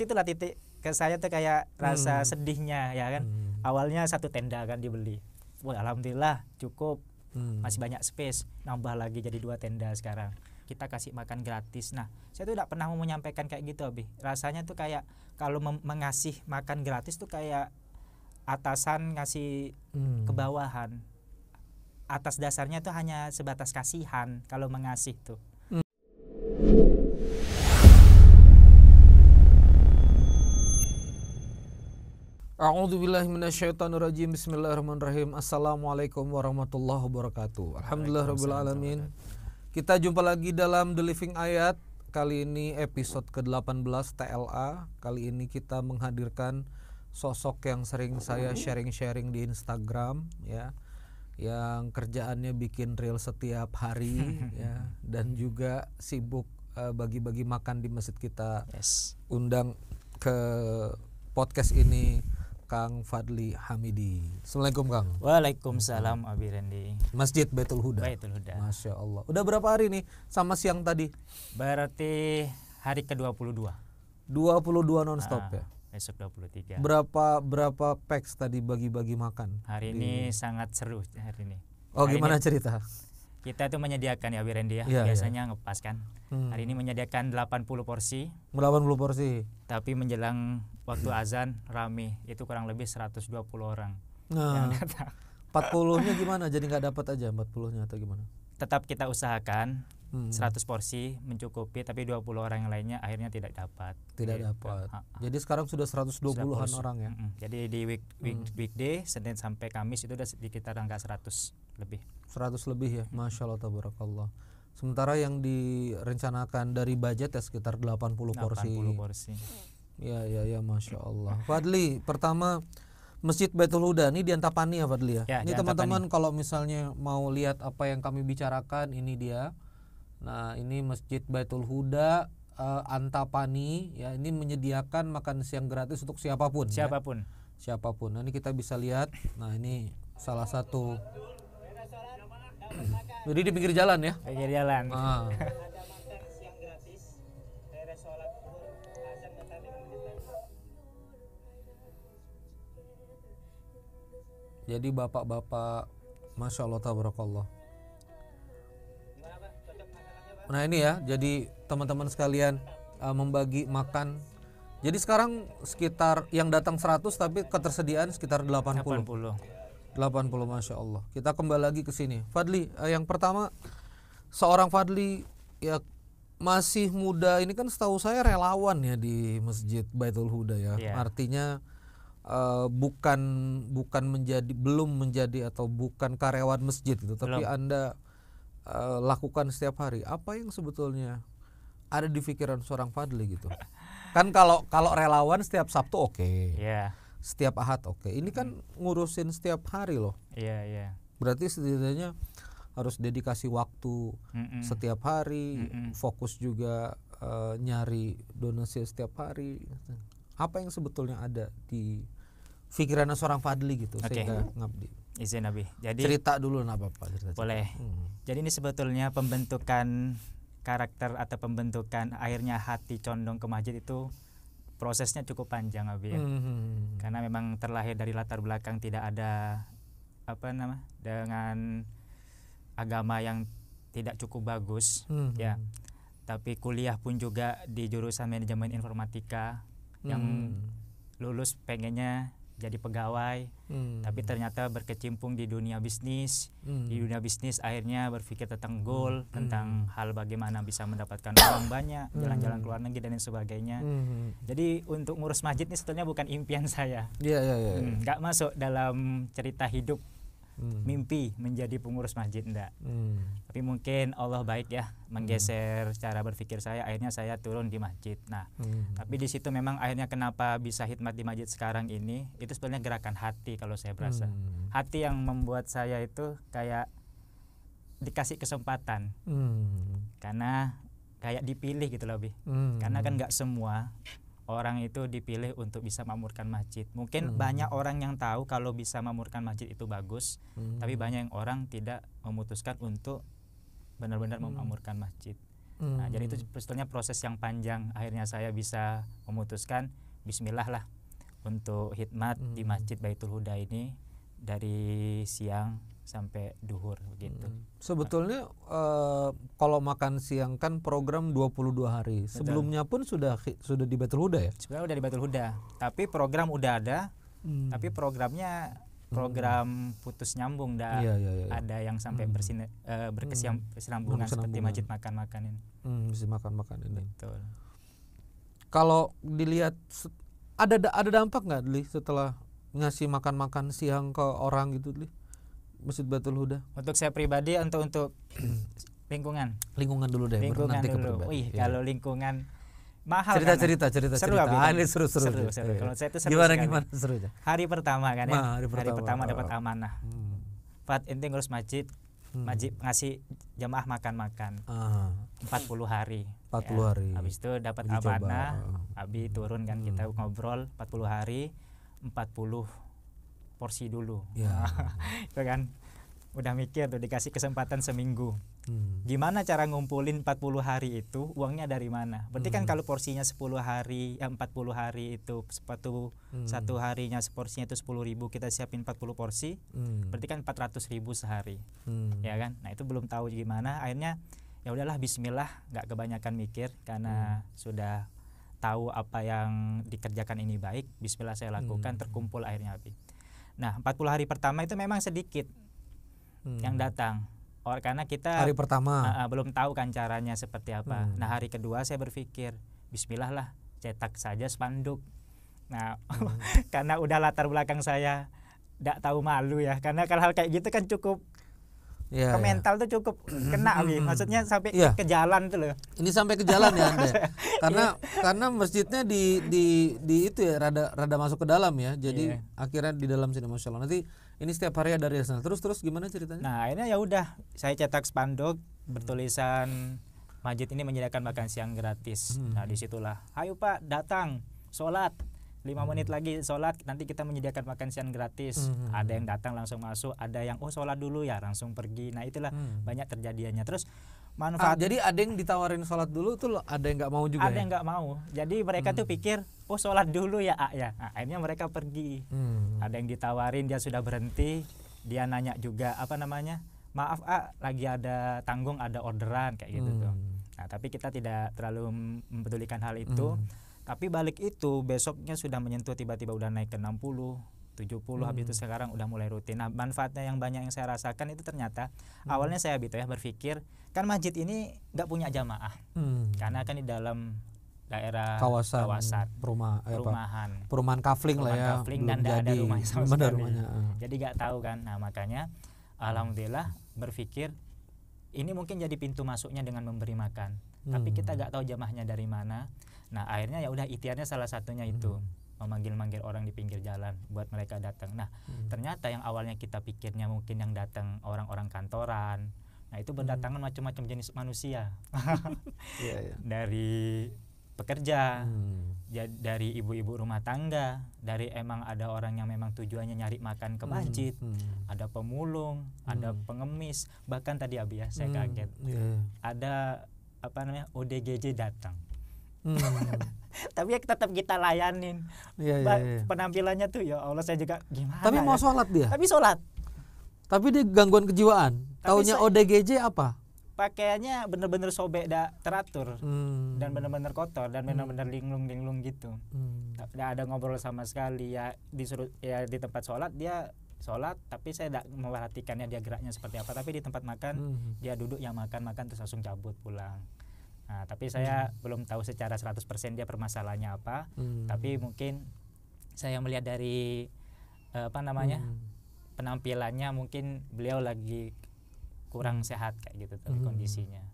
situlah titik ke saya tuh kayak rasa hmm. sedihnya ya kan hmm. awalnya satu tenda kan dibeli wah alhamdulillah cukup hmm. masih banyak space nambah lagi jadi dua tenda sekarang kita kasih makan gratis nah saya tuh tidak pernah mau menyampaikan kayak gitu abi rasanya tuh kayak kalau mengasih makan gratis tuh kayak atasan ngasih hmm. ke bawahan atas dasarnya tuh hanya sebatas kasihan kalau mengasih tuh billahi rajim. Bismillahirrahmanirrahim Assalamualaikum warahmatullahi wabarakatuh Alhamdulillah Rabbil Alamin Kita jumpa lagi dalam The Living Ayat Kali ini episode ke-18 TLA Kali ini kita menghadirkan sosok yang sering saya sharing-sharing di Instagram ya Yang kerjaannya bikin reel setiap hari ya Dan juga sibuk eh, bagi-bagi uh, makan di masjid kita yes. Undang ke podcast ini Kang Fadli Hamidi. Assalamualaikum Kang. Waalaikumsalam Abi Rendi. Masjid Baitul Huda. Baitul Huda. Masya Allah. Udah berapa hari nih sama siang tadi? Berarti hari ke-22. 22 nonstop ah. ya besok 23. Berapa berapa packs tadi bagi-bagi makan? Hari di... ini sangat seru hari ini. Oh, hari gimana ini, cerita? kita itu menyediakan ya Wirendi ya, ya biasanya ya. ngepas kan. Hmm. Hari ini menyediakan 80 porsi. 80 porsi. Tapi menjelang waktu azan rame, itu kurang lebih 120 orang nah, yang datang. 40-nya gimana? Jadi nggak dapat aja 40-nya atau gimana? Tetap kita usahakan hmm. 100 porsi mencukupi tapi 20 orang yang lainnya akhirnya tidak dapat. Tidak jadi, dapat. Ha -ha. Jadi sekarang sudah 120-an orang ya. Mm Jadi di week, hmm. week hmm. weekday Senin sampai Kamis itu sudah sekitar angka 100 lebih. 100 lebih ya. Masya Allah tabarakallah. Sementara yang direncanakan dari budget ya sekitar 80 porsi. 80 porsi. Ya ya ya masya Allah. Fadli pertama Masjid Baitul Huda ini di Antapani ya Fadli ya. ya ini teman-teman kalau misalnya mau lihat apa yang kami bicarakan ini dia. Nah, ini Masjid Baitul Huda uh, Antapani ya, ini menyediakan makan siang gratis untuk siapapun. Ya. Siapapun. Ya. Siapapun. Nah, ini kita bisa lihat. Nah, ini salah satu Jadi di pinggir jalan ya? Pinggir jalan. Ah. Jadi bapak-bapak Masya Allah Tabarakallah Nah ini ya, jadi teman-teman sekalian uh, membagi makan. Jadi sekarang sekitar yang datang 100 tapi ketersediaan sekitar 80. 80. 80 Masya Allah. Kita kembali lagi ke sini. Fadli, uh, yang pertama seorang Fadli ya masih muda ini kan setahu saya relawan ya di Masjid Baitul Huda ya. Yeah. Artinya uh, bukan bukan menjadi belum menjadi atau bukan karyawan masjid gitu, tapi Anda Eh, lakukan setiap hari apa yang sebetulnya ada di pikiran seorang Fadli gitu kan kalau kalau relawan setiap Sabtu oke okay. Iya. yeah. setiap Ahad oke okay. ini kan ngurusin setiap hari loh yeah, yeah. berarti setidaknya harus dedikasi waktu Mm-mm. setiap hari Mm-mm. fokus juga uh, nyari donasi setiap hari apa yang sebetulnya ada di pikiran seorang Fadli gitu okay. sehingga ngabdi izin Nabi. Jadi cerita dulu nggak Bapak Cerita, cerita. Boleh. Hmm. Jadi ini sebetulnya pembentukan karakter atau pembentukan akhirnya hati condong ke masjid itu prosesnya cukup panjang Abi ya. Hmm, hmm, hmm, hmm. Karena memang terlahir dari latar belakang tidak ada apa nama dengan agama yang tidak cukup bagus hmm. ya. Tapi kuliah pun juga di jurusan manajemen informatika hmm. yang lulus pengennya jadi pegawai hmm. tapi ternyata berkecimpung di dunia bisnis hmm. di dunia bisnis akhirnya berpikir tentang hmm. goal hmm. tentang hal bagaimana bisa mendapatkan uang banyak jalan-jalan hmm. ke luar negeri dan lain sebagainya hmm, hmm. jadi untuk ngurus masjid ini sebetulnya bukan impian saya yeah, yeah, yeah, yeah. Hmm, nggak masuk dalam cerita hidup hmm. mimpi menjadi pengurus masjid enggak hmm. tapi mungkin Allah baik ya menggeser hmm. cara berpikir saya akhirnya saya turun di masjid nah hmm. tapi di situ memang akhirnya kenapa bisa hikmat di masjid sekarang ini itu sebenarnya gerakan hati kalau saya berasa hmm. hati yang membuat saya itu kayak dikasih kesempatan hmm. karena kayak dipilih gitu loh hmm. karena kan nggak semua orang itu dipilih untuk bisa memurkan masjid. Mungkin hmm. banyak orang yang tahu kalau bisa memurkan masjid itu bagus, hmm. tapi banyak yang orang tidak memutuskan untuk benar-benar hmm. memamurkan masjid. Hmm. Nah, jadi itu sebetulnya proses yang panjang. Akhirnya saya bisa memutuskan bismillah lah untuk hikmat hmm. di Masjid Baitul Huda ini dari siang sampai duhur begitu. Hmm. Sebetulnya uh, kalau makan siang kan program 22 hari. Betul. Sebelumnya pun sudah sudah di Batul Huda ya? Sebenarnya sudah di Batul Huda, tapi program udah ada. Hmm. Tapi programnya hmm. program hmm. putus nyambung dah iya, iya, iya, iya. ada yang sampai hmm. bersin uh, eh, hmm. berkesinambungan hmm. seperti masjid makan-makan ini. Hmm, masjid makan-makan ini. Betul. Kalau dilihat ada ada dampak nggak Li, setelah ngasih makan-makan siang ke orang gitu Dli? Masjid Batul Huda? Untuk saya pribadi atau untuk lingkungan? Lingkungan dulu deh, lingkungan nanti dulu. ke pribadi. Wih, ya. kalau lingkungan mahal cerita kan? cerita cerita seru cerita. Ah, seru seru, seru, seru. kalau saya itu seru gimana sekali. gimana aja. hari pertama kan ya hari pertama, hari pertama dapat amanah hmm. Fat inti ngurus masjid hmm. masjid ngasih jemaah makan-makan. Empat puluh hari. Empat puluh ya. hari. Habis itu dapat amanah, habis turun kan hmm. kita ngobrol empat puluh hari, empat puluh porsi dulu ya. itu kan udah mikir tuh dikasih kesempatan seminggu hmm. gimana cara ngumpulin 40 hari itu uangnya dari mana berarti kan hmm. kan kalau porsinya 10 hari eh, 40 hari itu sepatu hmm. satu harinya seporsinya itu 10 ribu kita siapin 40 porsi hmm. berarti kan 400 ribu sehari hmm. ya kan nah itu belum tahu gimana akhirnya ya udahlah Bismillah nggak kebanyakan mikir karena hmm. sudah tahu apa yang dikerjakan ini baik Bismillah saya lakukan hmm. terkumpul akhirnya habis Nah, 40 hari pertama itu memang sedikit hmm. yang datang. Or oh, karena kita hari pertama uh, uh, belum tahu kan caranya seperti apa. Hmm. Nah, hari kedua saya berpikir, bismillah lah, cetak saja spanduk. Nah, hmm. karena udah latar belakang saya tidak tahu malu ya karena kalau hal kayak gitu kan cukup Ya, ke ya. tuh cukup mm-hmm, kena gitu Maksudnya sampai ya. ke jalan tuh loh. Ini sampai ke jalan ya Anda. Iya. karena karena masjidnya di di di itu ya rada rada masuk ke dalam ya. Jadi yeah. akhirnya di dalam sini Masya Allah. Nanti ini setiap hari ada riasan. Terus terus gimana ceritanya? Nah, ini ya udah saya cetak spanduk hmm. bertulisan masjid ini menyediakan makan siang gratis. Hmm. Nah, disitulah. Ayo Pak, datang sholat lima menit lagi sholat nanti kita menyediakan makan siang gratis hmm. ada yang datang langsung masuk ada yang oh sholat dulu ya langsung pergi nah itulah hmm. banyak terjadinya terus ah, manfaat ah, jadi ada yang ditawarin sholat dulu tuh ada yang nggak mau juga ada ya? yang nggak mau jadi mereka hmm. tuh pikir oh sholat dulu ya ah, ya nah, akhirnya mereka pergi hmm. ada yang ditawarin dia sudah berhenti dia nanya juga apa namanya maaf ah lagi ada tanggung ada orderan kayak gitu hmm. tuh nah tapi kita tidak terlalu mempedulikan hal itu hmm tapi balik itu besoknya sudah menyentuh tiba-tiba udah naik ke 60, 70 hmm. habis itu hmm. sekarang udah mulai rutin. Nah, manfaatnya yang banyak yang saya rasakan itu ternyata hmm. awalnya saya gitu ya berpikir kan masjid ini nggak punya jamaah. Hmm. Karena kan di dalam daerah kawasan, kawasan perumah, eh, perumahan apa, perumahan kafling lah ya kafling dan tidak ada rumahnya sama sekali rumahnya. Eh. jadi nggak tahu kan nah makanya alhamdulillah berpikir ini mungkin jadi pintu masuknya dengan memberi makan hmm. tapi kita nggak tahu jamahnya dari mana nah akhirnya ya udah ikhtiarnya salah satunya itu hmm. memanggil-manggil orang di pinggir jalan buat mereka datang nah hmm. ternyata yang awalnya kita pikirnya mungkin yang datang orang-orang kantoran nah itu berdatangan hmm. macam-macam jenis manusia yeah, yeah. dari pekerja, hmm. ya, dari ibu-ibu rumah tangga, dari emang ada orang yang memang tujuannya nyari makan ke hmm, masjid, hmm. Hmm. ada pemulung, hmm. ada pengemis, bahkan tadi Abi ya saya hmm. kaget, yeah. ada apa namanya ODGJ datang. Hmm. Tapi ya tetap kita layanin. Ya, ya, ya. Penampilannya tuh ya Allah saya juga gimana. Tapi ya? mau sholat dia. Tapi sholat. Tapi dia gangguan kejiwaan. Taunya ODGJ apa? Pakaiannya bener-bener sobek dah teratur hmm. dan bener-bener kotor dan hmm. bener-bener linglung-linglung gitu. Hmm. Tidak ada ngobrol sama sekali ya disuruh ya di tempat sholat dia sholat tapi saya tidak memperhatikannya dia geraknya seperti apa tapi di tempat makan hmm. dia duduk yang makan makan terus langsung cabut pulang nah tapi saya hmm. belum tahu secara 100% dia permasalahannya apa hmm. tapi mungkin saya melihat dari uh, apa namanya hmm. penampilannya mungkin beliau lagi kurang hmm. sehat kayak gitu tuh hmm. kondisinya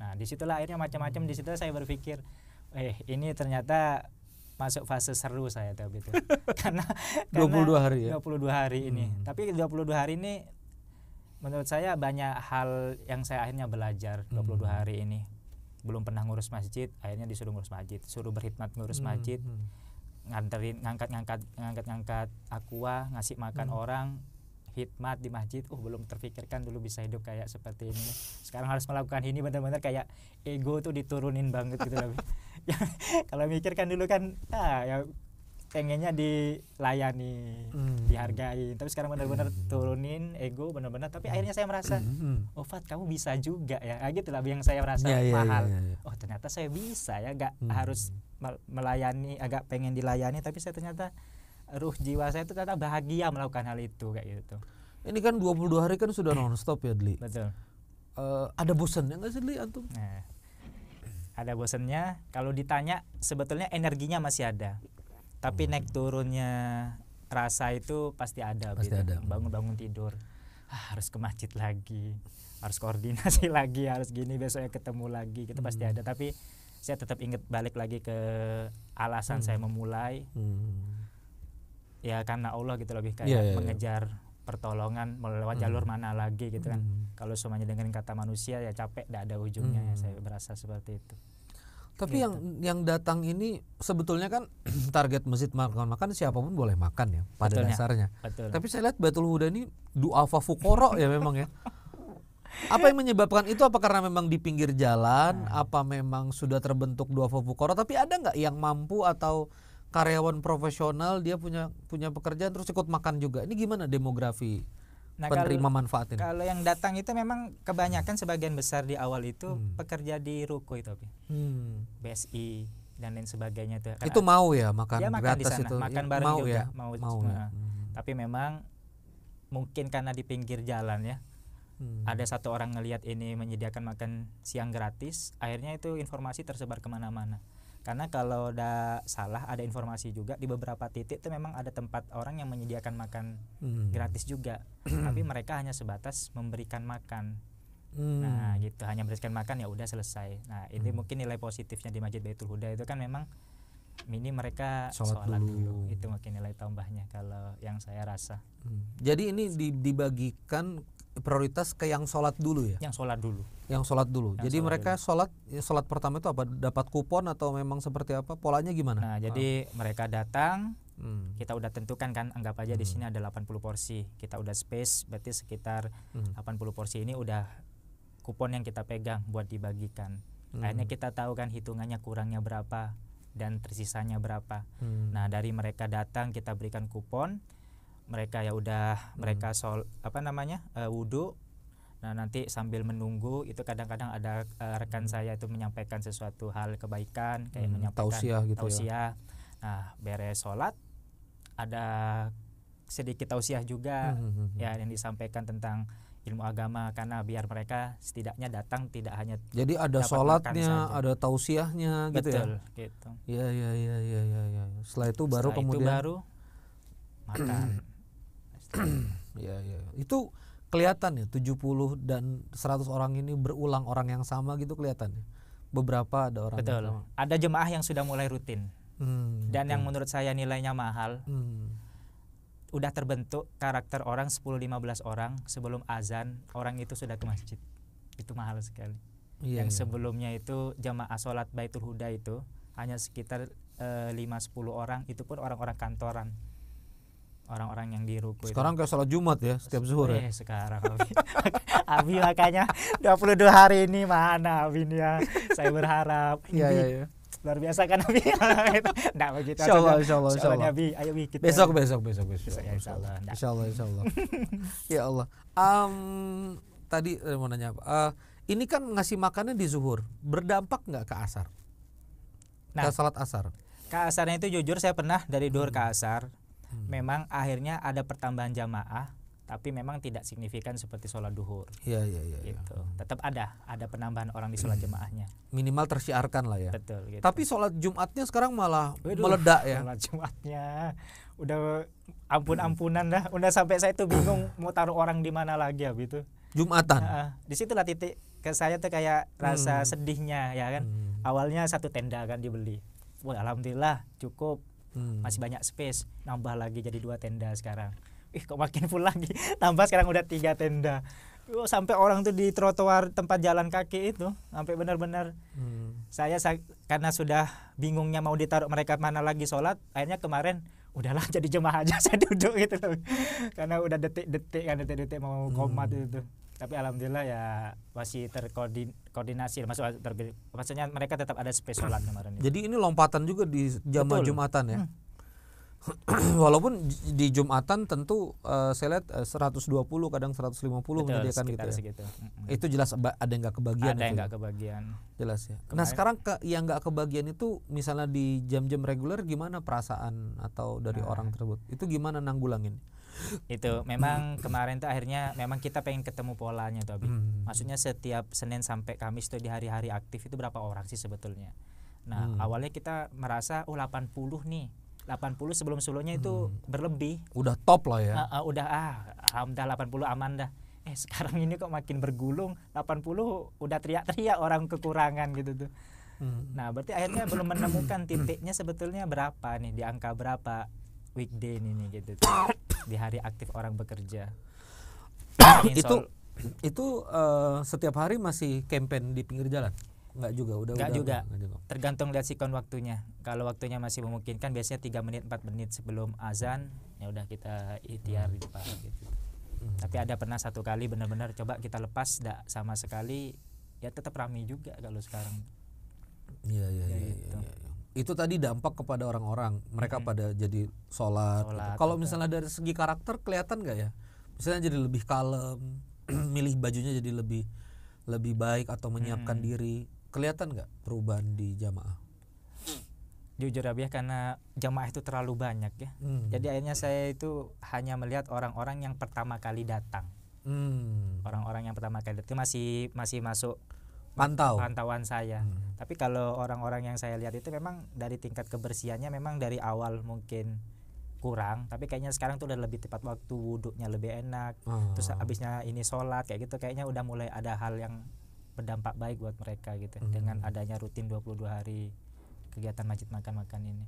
nah disitulah akhirnya macam-macam disitu saya berpikir eh ini ternyata masuk fase seru saya tahu gitu. karena, karena 22 hari ya 22 hari ini hmm. tapi 22 hari ini menurut saya banyak hal yang saya akhirnya belajar 22 hmm. hari ini belum pernah ngurus masjid akhirnya disuruh ngurus masjid suruh berkhidmat ngurus hmm. masjid hmm. ngangkat ngangkat ngangkat ngangkat aqua ngasih makan hmm. orang hikmat di masjid uh belum terpikirkan dulu bisa hidup kayak seperti ini sekarang harus melakukan ini benar-benar kayak ego tuh diturunin banget gitu loh kalau mikirkan dulu kan ah, ya pengennya dilayani, mm. dihargai. Tapi sekarang benar-benar mm. turunin ego benar-benar. Tapi hmm. akhirnya saya merasa, mm. oh Fat kamu bisa juga ya. Nah, gitu lah yang saya merasa yeah, yeah, iya, mahal. Yeah, yeah, yeah. Oh ternyata saya bisa ya, gak mm. harus melayani, agak pengen dilayani. Tapi saya ternyata ruh jiwa saya itu ternyata bahagia melakukan hal itu kayak gitu. Ini kan 22 hari kan sudah nonstop ya Dli. Betul. Uh, ada bosan ya nggak sih Dli antum? Nah ada bosennya kalau ditanya sebetulnya energinya masih ada tapi hmm. naik turunnya rasa itu pasti ada pasti gitu. bangun-bangun tidur ah, harus ke masjid lagi harus koordinasi lagi harus gini besoknya ketemu lagi itu hmm. pasti ada tapi saya tetap ingat balik lagi ke alasan hmm. saya memulai hmm. ya karena Allah gitu lebih iya, kayak yeah, yeah, mengejar pertolongan melewat hmm. jalur mana lagi gitu kan hmm. kalau semuanya dengerin kata manusia ya capek tidak ada ujungnya ya hmm. ya saya berasa seperti itu tapi gitu. yang yang datang ini sebetulnya kan target masjid makan makan siapapun boleh makan ya pada Betulnya. dasarnya Betul. tapi saya lihat betul Huda ini duafa fukoro ya memang ya apa yang menyebabkan itu apa karena memang di pinggir jalan nah. apa memang sudah terbentuk duafa fukoro tapi ada nggak yang mampu atau karyawan profesional dia punya punya pekerjaan terus ikut makan juga ini gimana demografi nah, penerima kalau, manfaat ini kalau yang datang itu memang kebanyakan sebagian besar di awal itu hmm. pekerja di ruko itu hmm. BSI dan lain sebagainya itu itu mau ya makan ya, makan di sana itu. makan iya, bareng mau juga ya? mau, mau ya? hmm. tapi memang mungkin karena di pinggir jalan ya hmm. ada satu orang ngelihat ini menyediakan makan siang gratis akhirnya itu informasi tersebar kemana-mana karena kalau udah salah ada informasi juga di beberapa titik itu memang ada tempat orang yang menyediakan makan hmm. gratis juga tapi mereka hanya sebatas memberikan makan Hmm. Nah, gitu hanya memberikan makan ya udah selesai. Nah, ini hmm. mungkin nilai positifnya di Masjid Baitul Huda itu kan memang mini mereka sholat, sholat dulu. dulu. Itu mungkin nilai tambahnya kalau yang saya rasa. Hmm. Jadi ini dibagikan prioritas ke yang sholat dulu ya? Yang sholat dulu. Yang sholat dulu. Yang jadi sholat mereka dulu. sholat ya sholat pertama itu apa? Dapat kupon atau memang seperti apa? Polanya gimana? Nah, ah. jadi ah. mereka datang, hmm. kita udah tentukan kan anggap aja hmm. di sini ada 80 porsi. Kita udah space berarti sekitar hmm. 80 porsi ini udah kupon yang kita pegang buat dibagikan. Hmm. Akhirnya kita tahu kan hitungannya kurangnya berapa dan tersisanya berapa. Hmm. Nah, dari mereka datang kita berikan kupon mereka ya udah hmm. mereka sol apa namanya uh, eh, wudhu Nah, nanti sambil menunggu itu kadang-kadang ada uh, rekan hmm. saya itu menyampaikan sesuatu hal kebaikan kayak hmm, menyampaikan tausiah gitu ya. tausiah. ya. Nah, beres sholat ada sedikit tausiah juga hmm, hmm, hmm, ya yang disampaikan tentang ilmu agama karena biar mereka setidaknya datang tidak hanya Jadi ada sholatnya ada tausiahnya gitu ya? Betul, ya. gitu. Iya, iya, iya, iya, iya, ya. Setelah itu baru Setelah kemudian itu baru makan. ya ya itu kelihatan ya 70 dan 100 orang ini berulang orang yang sama gitu kelihatan ya beberapa ada orang betul yang sama. ada jemaah yang sudah mulai rutin hmm, dan betul. yang menurut saya nilainya mahal hmm. udah terbentuk karakter orang 10-15 orang sebelum azan orang itu sudah ke masjid itu mahal sekali yeah, yang yeah. sebelumnya itu jamaah sholat baitul huda itu hanya sekitar e, eh, 5-10 orang itu pun orang-orang kantoran orang-orang yang di ruko sekarang kayak sholat jumat ya setiap zuhur ya? eh, ya sekarang abi. abi makanya 22 hari ini mana abi nih ya saya berharap ya, ya, ya. luar biasa kan abi nggak begitu insya Allah insya Allah insya Allah abi ayo abi kita besok besok besok besok, iya, iya, insyaallah insyaallah insya Allah insya Allah ya Allah um, tadi mau nanya apa uh, ini kan ngasih makannya di zuhur berdampak nggak ke asar nah, ke salat asar ke asarnya itu jujur saya pernah dari duhur hmm. ke asar hmm. memang akhirnya ada pertambahan jamaah tapi memang tidak signifikan seperti sholat duhur. Iya iya iya. iya. Gitu. Ya. Tetap ada ada penambahan orang di sholat hmm. jemaahnya. Minimal tersiarkan lah ya. Betul. Gitu. Tapi sholat Jumatnya sekarang malah Waduh, meledak ya. Sholat Jumatnya udah ampun ampunan dah. Udah sampai saya tuh bingung mau taruh orang di mana lagi ya gitu. Jumatan. Nah, di lah titik ke saya tuh kayak rasa hmm. sedihnya ya kan. Hmm. Awalnya satu tenda kan dibeli. Wah alhamdulillah cukup hmm. masih banyak space nambah lagi jadi dua tenda sekarang ih kok makin full lagi tambah sekarang udah tiga tenda oh, sampai orang tuh di trotoar tempat jalan kaki itu sampai benar-benar hmm. saya karena sudah bingungnya mau ditaruh mereka mana lagi sholat akhirnya kemarin udahlah jadi jemaah aja saya duduk gitu loh karena udah detik-detik kan detik-detik mau hmm. komat hmm. itu tapi alhamdulillah ya masih terkoordinasi maksud ter, maksudnya mereka tetap ada space sholat kemarin jadi ini lompatan juga di jam jumatan ya hmm. Walaupun di Jumatan tentu uh, saya lihat eh, uh, 120 kadang 150 Betul, menyediakan gitu ya. Segitu. Hmm. Itu jelas ada yang nggak kebagian. Ada yang nggak kebagian. Jelas ya. Nah sekarang ke, yang nggak kebagian itu misalnya di jam-jam reguler gimana perasaan atau dari nah. orang tersebut itu gimana nanggulangin? itu memang kemarin tuh akhirnya memang kita pengen ketemu polanya tuh Abi. Hmm. Maksudnya setiap Senin sampai Kamis tuh di hari-hari aktif itu berapa orang sih sebetulnya. Nah, hmm. awalnya kita merasa oh 80 nih. 80 sebelum-sebelumnya itu hmm. berlebih. Udah top lah ya. Uh, uh, udah ah, alhamdulillah 80 aman dah. Eh, sekarang ini kok makin bergulung 80 udah teriak-teriak orang kekurangan gitu tuh. Hmm. Nah, berarti akhirnya belum menemukan titiknya sebetulnya berapa nih di angka berapa weekday ini nih gitu di hari aktif orang bekerja itu itu uh, setiap hari masih campaign di pinggir jalan nggak juga, udah nggak juga. Enggak Tergantung lihat sikon waktunya. Kalau waktunya masih memungkinkan biasanya tiga menit 4 menit sebelum azan ya udah kita ikhtiar hmm. di depan gitu. Hmm. Tapi ada pernah satu kali benar-benar coba kita lepas enggak sama sekali ya tetap ramai juga kalau sekarang. Iya iya ya iya. iya, gitu. iya, iya itu tadi dampak kepada orang-orang mereka hmm. pada jadi sholat, gitu. sholat gitu. kalau misalnya dari segi karakter kelihatan nggak ya misalnya jadi lebih kalem milih bajunya jadi lebih lebih baik atau menyiapkan hmm. diri kelihatan nggak perubahan di jamaah jujur ya karena jamaah itu terlalu banyak ya hmm. jadi akhirnya saya itu hanya melihat orang-orang yang pertama kali datang hmm. orang-orang hmm. yang pertama kali datang masih masih masuk pantau pantauan saya hmm. tapi kalau orang-orang yang saya lihat itu memang dari tingkat kebersihannya memang dari awal mungkin kurang tapi kayaknya sekarang tuh udah lebih tepat waktu wuduknya lebih enak hmm. terus ah. habisnya ini sholat kayak gitu kayaknya udah mulai ada hal yang berdampak baik buat mereka gitu hmm. dengan adanya rutin 22 hari kegiatan masjid makan-makan ini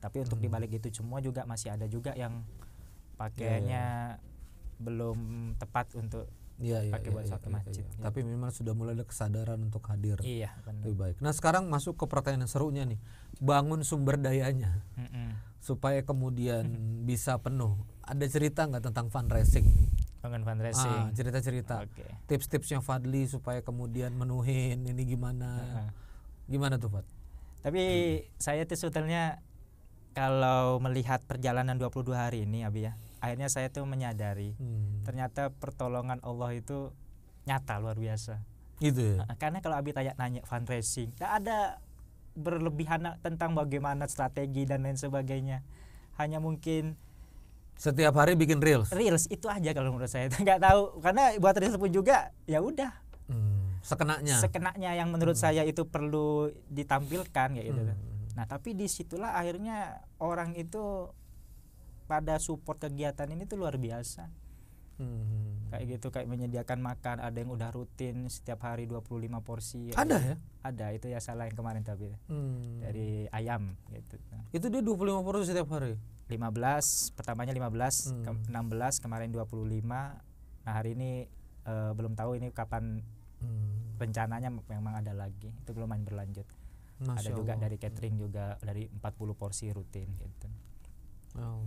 tapi untuk hmm. dibalik itu semua juga masih ada juga yang iya, iya. pakainya yeah, yeah. belum tepat untuk Iya, ya, pakai bahasa ya, iya, iya, iya. Tapi memang sudah mulai ada kesadaran untuk hadir. Iya, benar. Lebih baik. Nah, sekarang masuk ke pertanyaan yang serunya nih. Bangun sumber dayanya. Mm -mm. Supaya kemudian bisa penuh. Ada cerita nggak tentang fundraising? Bangun ah, fundraising. Ah, cerita-cerita. Okay. Tips-tipsnya Fadli supaya kemudian menuhin ini gimana? Uh -huh. Gimana tuh, Fad? Tapi hmm. saya tuh sebetulnya kalau melihat perjalanan 22 hari ini, Abi ya akhirnya saya tuh menyadari hmm. ternyata pertolongan Allah itu nyata luar biasa gitu ya? karena kalau Abi tanya nanya fundraising tidak ada berlebihan tentang bagaimana strategi dan lain sebagainya hanya mungkin setiap hari bikin reels reels itu aja kalau menurut saya nggak tahu karena buat reels pun juga ya udah hmm, sekenaknya sekenaknya yang menurut hmm. saya itu perlu ditampilkan kayak gitu kan. hmm. nah tapi disitulah akhirnya orang itu pada support kegiatan ini tuh luar biasa hmm. kayak gitu kayak menyediakan makan ada yang udah rutin setiap hari 25 porsi ada ya ada itu ya salah yang kemarin tapi hmm. dari ayam gitu itu dia 25 porsi setiap hari 15 pertamanya 15 hmm. ke 16 kemarin 25 nah hari ini e, belum tahu ini kapan hmm. rencananya memang ada lagi itu belum main berlanjut Masya ada juga Allah. dari catering juga dari 40 porsi rutin gitu Oh.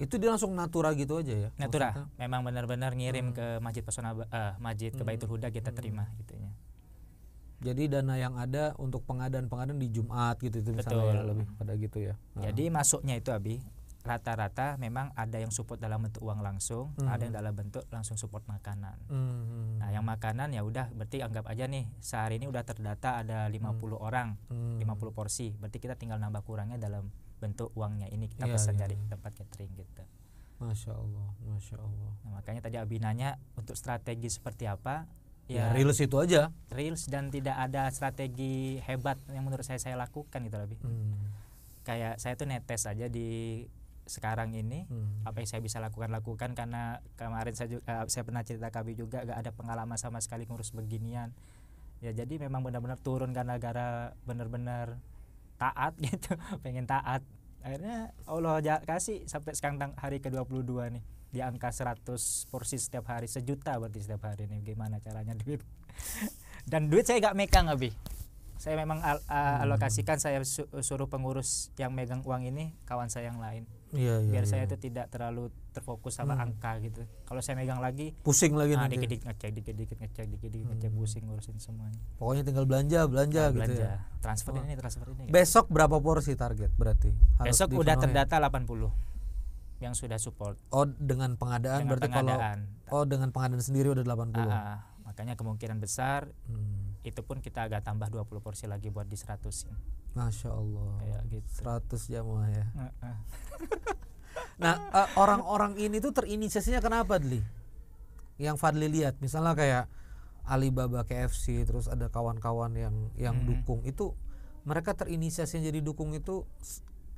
Itu dia langsung natura gitu aja ya. Natura. Maksudnya? Memang benar-benar ngirim hmm. ke Masjid Pesona uh, Masjid hmm. ke Baitul Huda kita hmm. terima gitunya. Jadi dana yang ada untuk pengadaan-pengadaan di Jumat gitu itu ya, lebih pada gitu ya. Nah. Jadi uh. masuknya itu Abi rata-rata memang ada yang support dalam bentuk uang langsung, hmm. ada yang dalam bentuk langsung support makanan. Hmm. hmm, hmm. Nah, yang makanan ya udah berarti anggap aja nih sehari ini udah terdata ada 50 hmm. orang, hmm. 50 porsi. Berarti kita tinggal nambah kurangnya dalam bentuk uangnya ini kita yeah, pesan yeah. dari iya. tempat catering gitu masya allah masya allah nah, makanya tadi Abi nanya untuk strategi seperti apa ya, ya reels itu aja reels dan tidak ada strategi hebat yang menurut saya saya lakukan gitu lebih hmm. kayak saya tuh netes aja di sekarang ini hmm. apa yang saya bisa lakukan lakukan karena kemarin saya juga, eh, saya pernah cerita kami juga gak ada pengalaman sama sekali ngurus beginian ya jadi memang benar-benar turun karena gara benar-benar taat gitu pengen taat akhirnya Allah kasih sampai sekarang hari ke-22 nih di angka 100 porsi setiap hari sejuta berarti setiap hari nih gimana caranya duit dan duit saya gak megang abi saya memang al hmm. alokasikan saya suruh pengurus yang megang uang ini kawan saya yang lain Iya, iya, biar iya. saya itu tidak terlalu terfokus sama hmm. angka gitu kalau saya megang lagi pusing lagi ah, nah, dikit dikit ngecek dikit dikit ngecek dikit dikit hmm. ngecek hmm. pusing ngurusin semuanya pokoknya tinggal belanja belanja nah, gitu ya. belanja. ya transfer oh. ini transfer ini ya. besok gitu. berapa porsi target berarti Harus besok udah terdata 80 yang sudah support. Oh, dengan pengadaan dengan berarti pengadaan. kalau Oh, dengan pengadaan sendiri udah 80. puluh ah, ah. makanya kemungkinan besar hmm itu pun kita agak tambah 20 porsi lagi buat di 100 -in. Masya Allah gitu. ya, gitu 100 ya nah eh, orang-orang uh, ini tuh terinisiasinya kenapa Dli? yang Fadli lihat misalnya kayak Alibaba KFC terus ada kawan-kawan yang yang hmm. dukung itu mereka terinisiasi jadi dukung itu